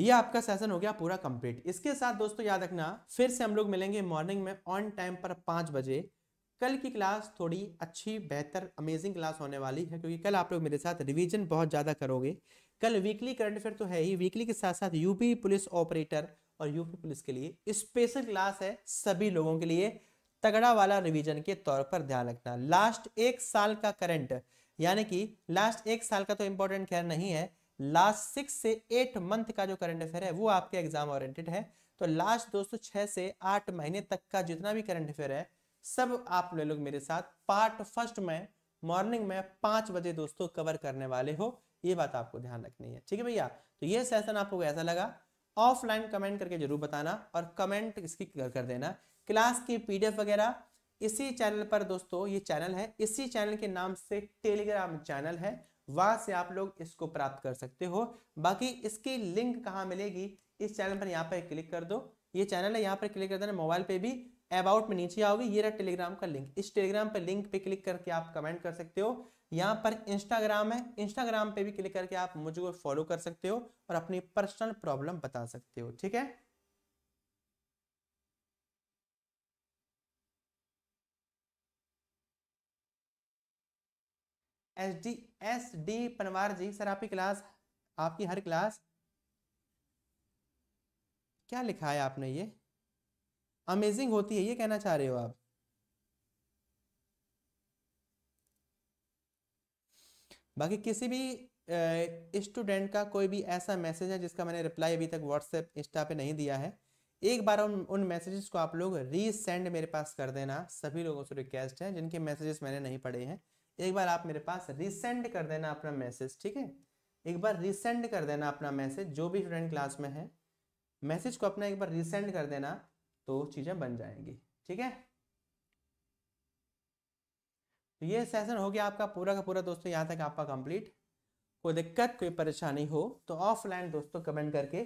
ये आपका सेशन हो गया पूरा कंप्लीट इसके साथ दोस्तों याद रखना फिर से हम लोग मिलेंगे मॉर्निंग में ऑन टाइम पर पांच बजे कल की क्लास थोड़ी अच्छी बेहतर अमेजिंग क्लास होने वाली है क्योंकि कल आप लोग मेरे साथ रिवीजन बहुत ज़्यादा करोगे कल वीकली करंट अफेयर तो है ही वीकली के साथ साथ यूपी पुलिस ऑपरेटर और यूपी पुलिस के लिए स्पेशल क्लास है सभी लोगों के लिए तगड़ा वाला रिवीजन के तौर पर ध्यान रखना लास्ट एक साल का करंट यानी कि लास्ट एक साल का तो इम्पोर्टेंट खैर नहीं है लास्ट सिक्स से एट मंथ का जो करंट अफेयर है वो आपके एग्जाम ओरिएंटेड है तो लास्ट दोस्तों छह से आठ महीने तक का जितना भी करंट अफेयर है सब आप ले लोग मेरे साथ पार्ट फर्स्ट में मॉर्निंग में पांच बजे दोस्तों कवर करने वाले हो ये बात आपको ध्यान रखनी है ठीक है भैया तो ये सेशन आपको कैसा लगा ऑफलाइन कमेंट करके जरूर बताना और कमेंट इसकी कर देना क्लास की पीडीएफ वगैरह इसी चैनल पर दोस्तों ये चैनल है इसी चैनल के नाम से टेलीग्राम चैनल है वहां से आप लोग इसको प्राप्त कर सकते हो बाकी इसकी लिंक कहाँ मिलेगी इस चैनल पर यहाँ पर क्लिक कर दो ये चैनल है यहाँ पर क्लिक कर देना मोबाइल पे भी अबाउट में नीचे आओगे ये रहा टेलीग्राम का लिंक इस टेलीग्राम पर लिंक पे क्लिक करके आप कमेंट कर सकते हो यहाँ पर इंस्टाग्राम है इंस्टाग्राम पे भी क्लिक करके आप मुझे फॉलो कर सकते हो और अपनी पर्सनल प्रॉब्लम बता सकते हो ठीक है H D S D Panwar ji sir आपकी क्लास आपकी हर क्लास क्या लिखा है आपने ये अमेजिंग होती है ये कहना चाह रहे हो आप बाकी किसी भी स्टूडेंट का कोई भी ऐसा मैसेज है जिसका मैंने रिप्लाई अभी तक व्हाट्सएप इंस्टा पे नहीं दिया है एक बार उन उन मैसेजेस को आप लोग रीसेंड मेरे पास कर देना सभी लोगों से रिक्वेस्ट है जिनके मैसेजेस मैंने नहीं पढ़े हैं एक बार आप मेरे पास रिसेंड कर देना अपना मैसेज ठीक है एक बार रिसेंड कर देना अपना मैसेज जो भी स्टूडेंट क्लास में है मैसेज को अपना एक बार रिसेंड कर देना तो चीज़ें बन जाएंगी ठीक है तो ये सेशन हो गया आपका पूरा का पूरा दोस्तों यहाँ तक आपका कंप्लीट कोई दिक्कत कोई परेशानी हो तो ऑफलाइन दोस्तों कमेंट करके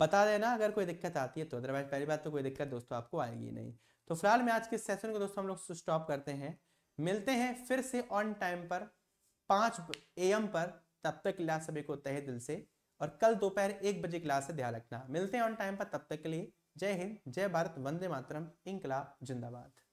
बता देना अगर कोई दिक्कत आती है तो अदरवाइज पहली बात तो कोई दिक्कत दोस्तों आपको आएगी नहीं तो फिलहाल मैं आज के सेशन को दोस्तों हम लोग स्टॉप करते हैं मिलते हैं फिर से ऑन टाइम पर पांच एम पर तब तक क्लास सभी को तहे दिल से और कल दोपहर एक बजे क्लास से ध्यान रखना मिलते हैं ऑन टाइम पर तब तक के लिए जय हिंद जय भारत वंदे मातरम इंकलाब जिंदाबाद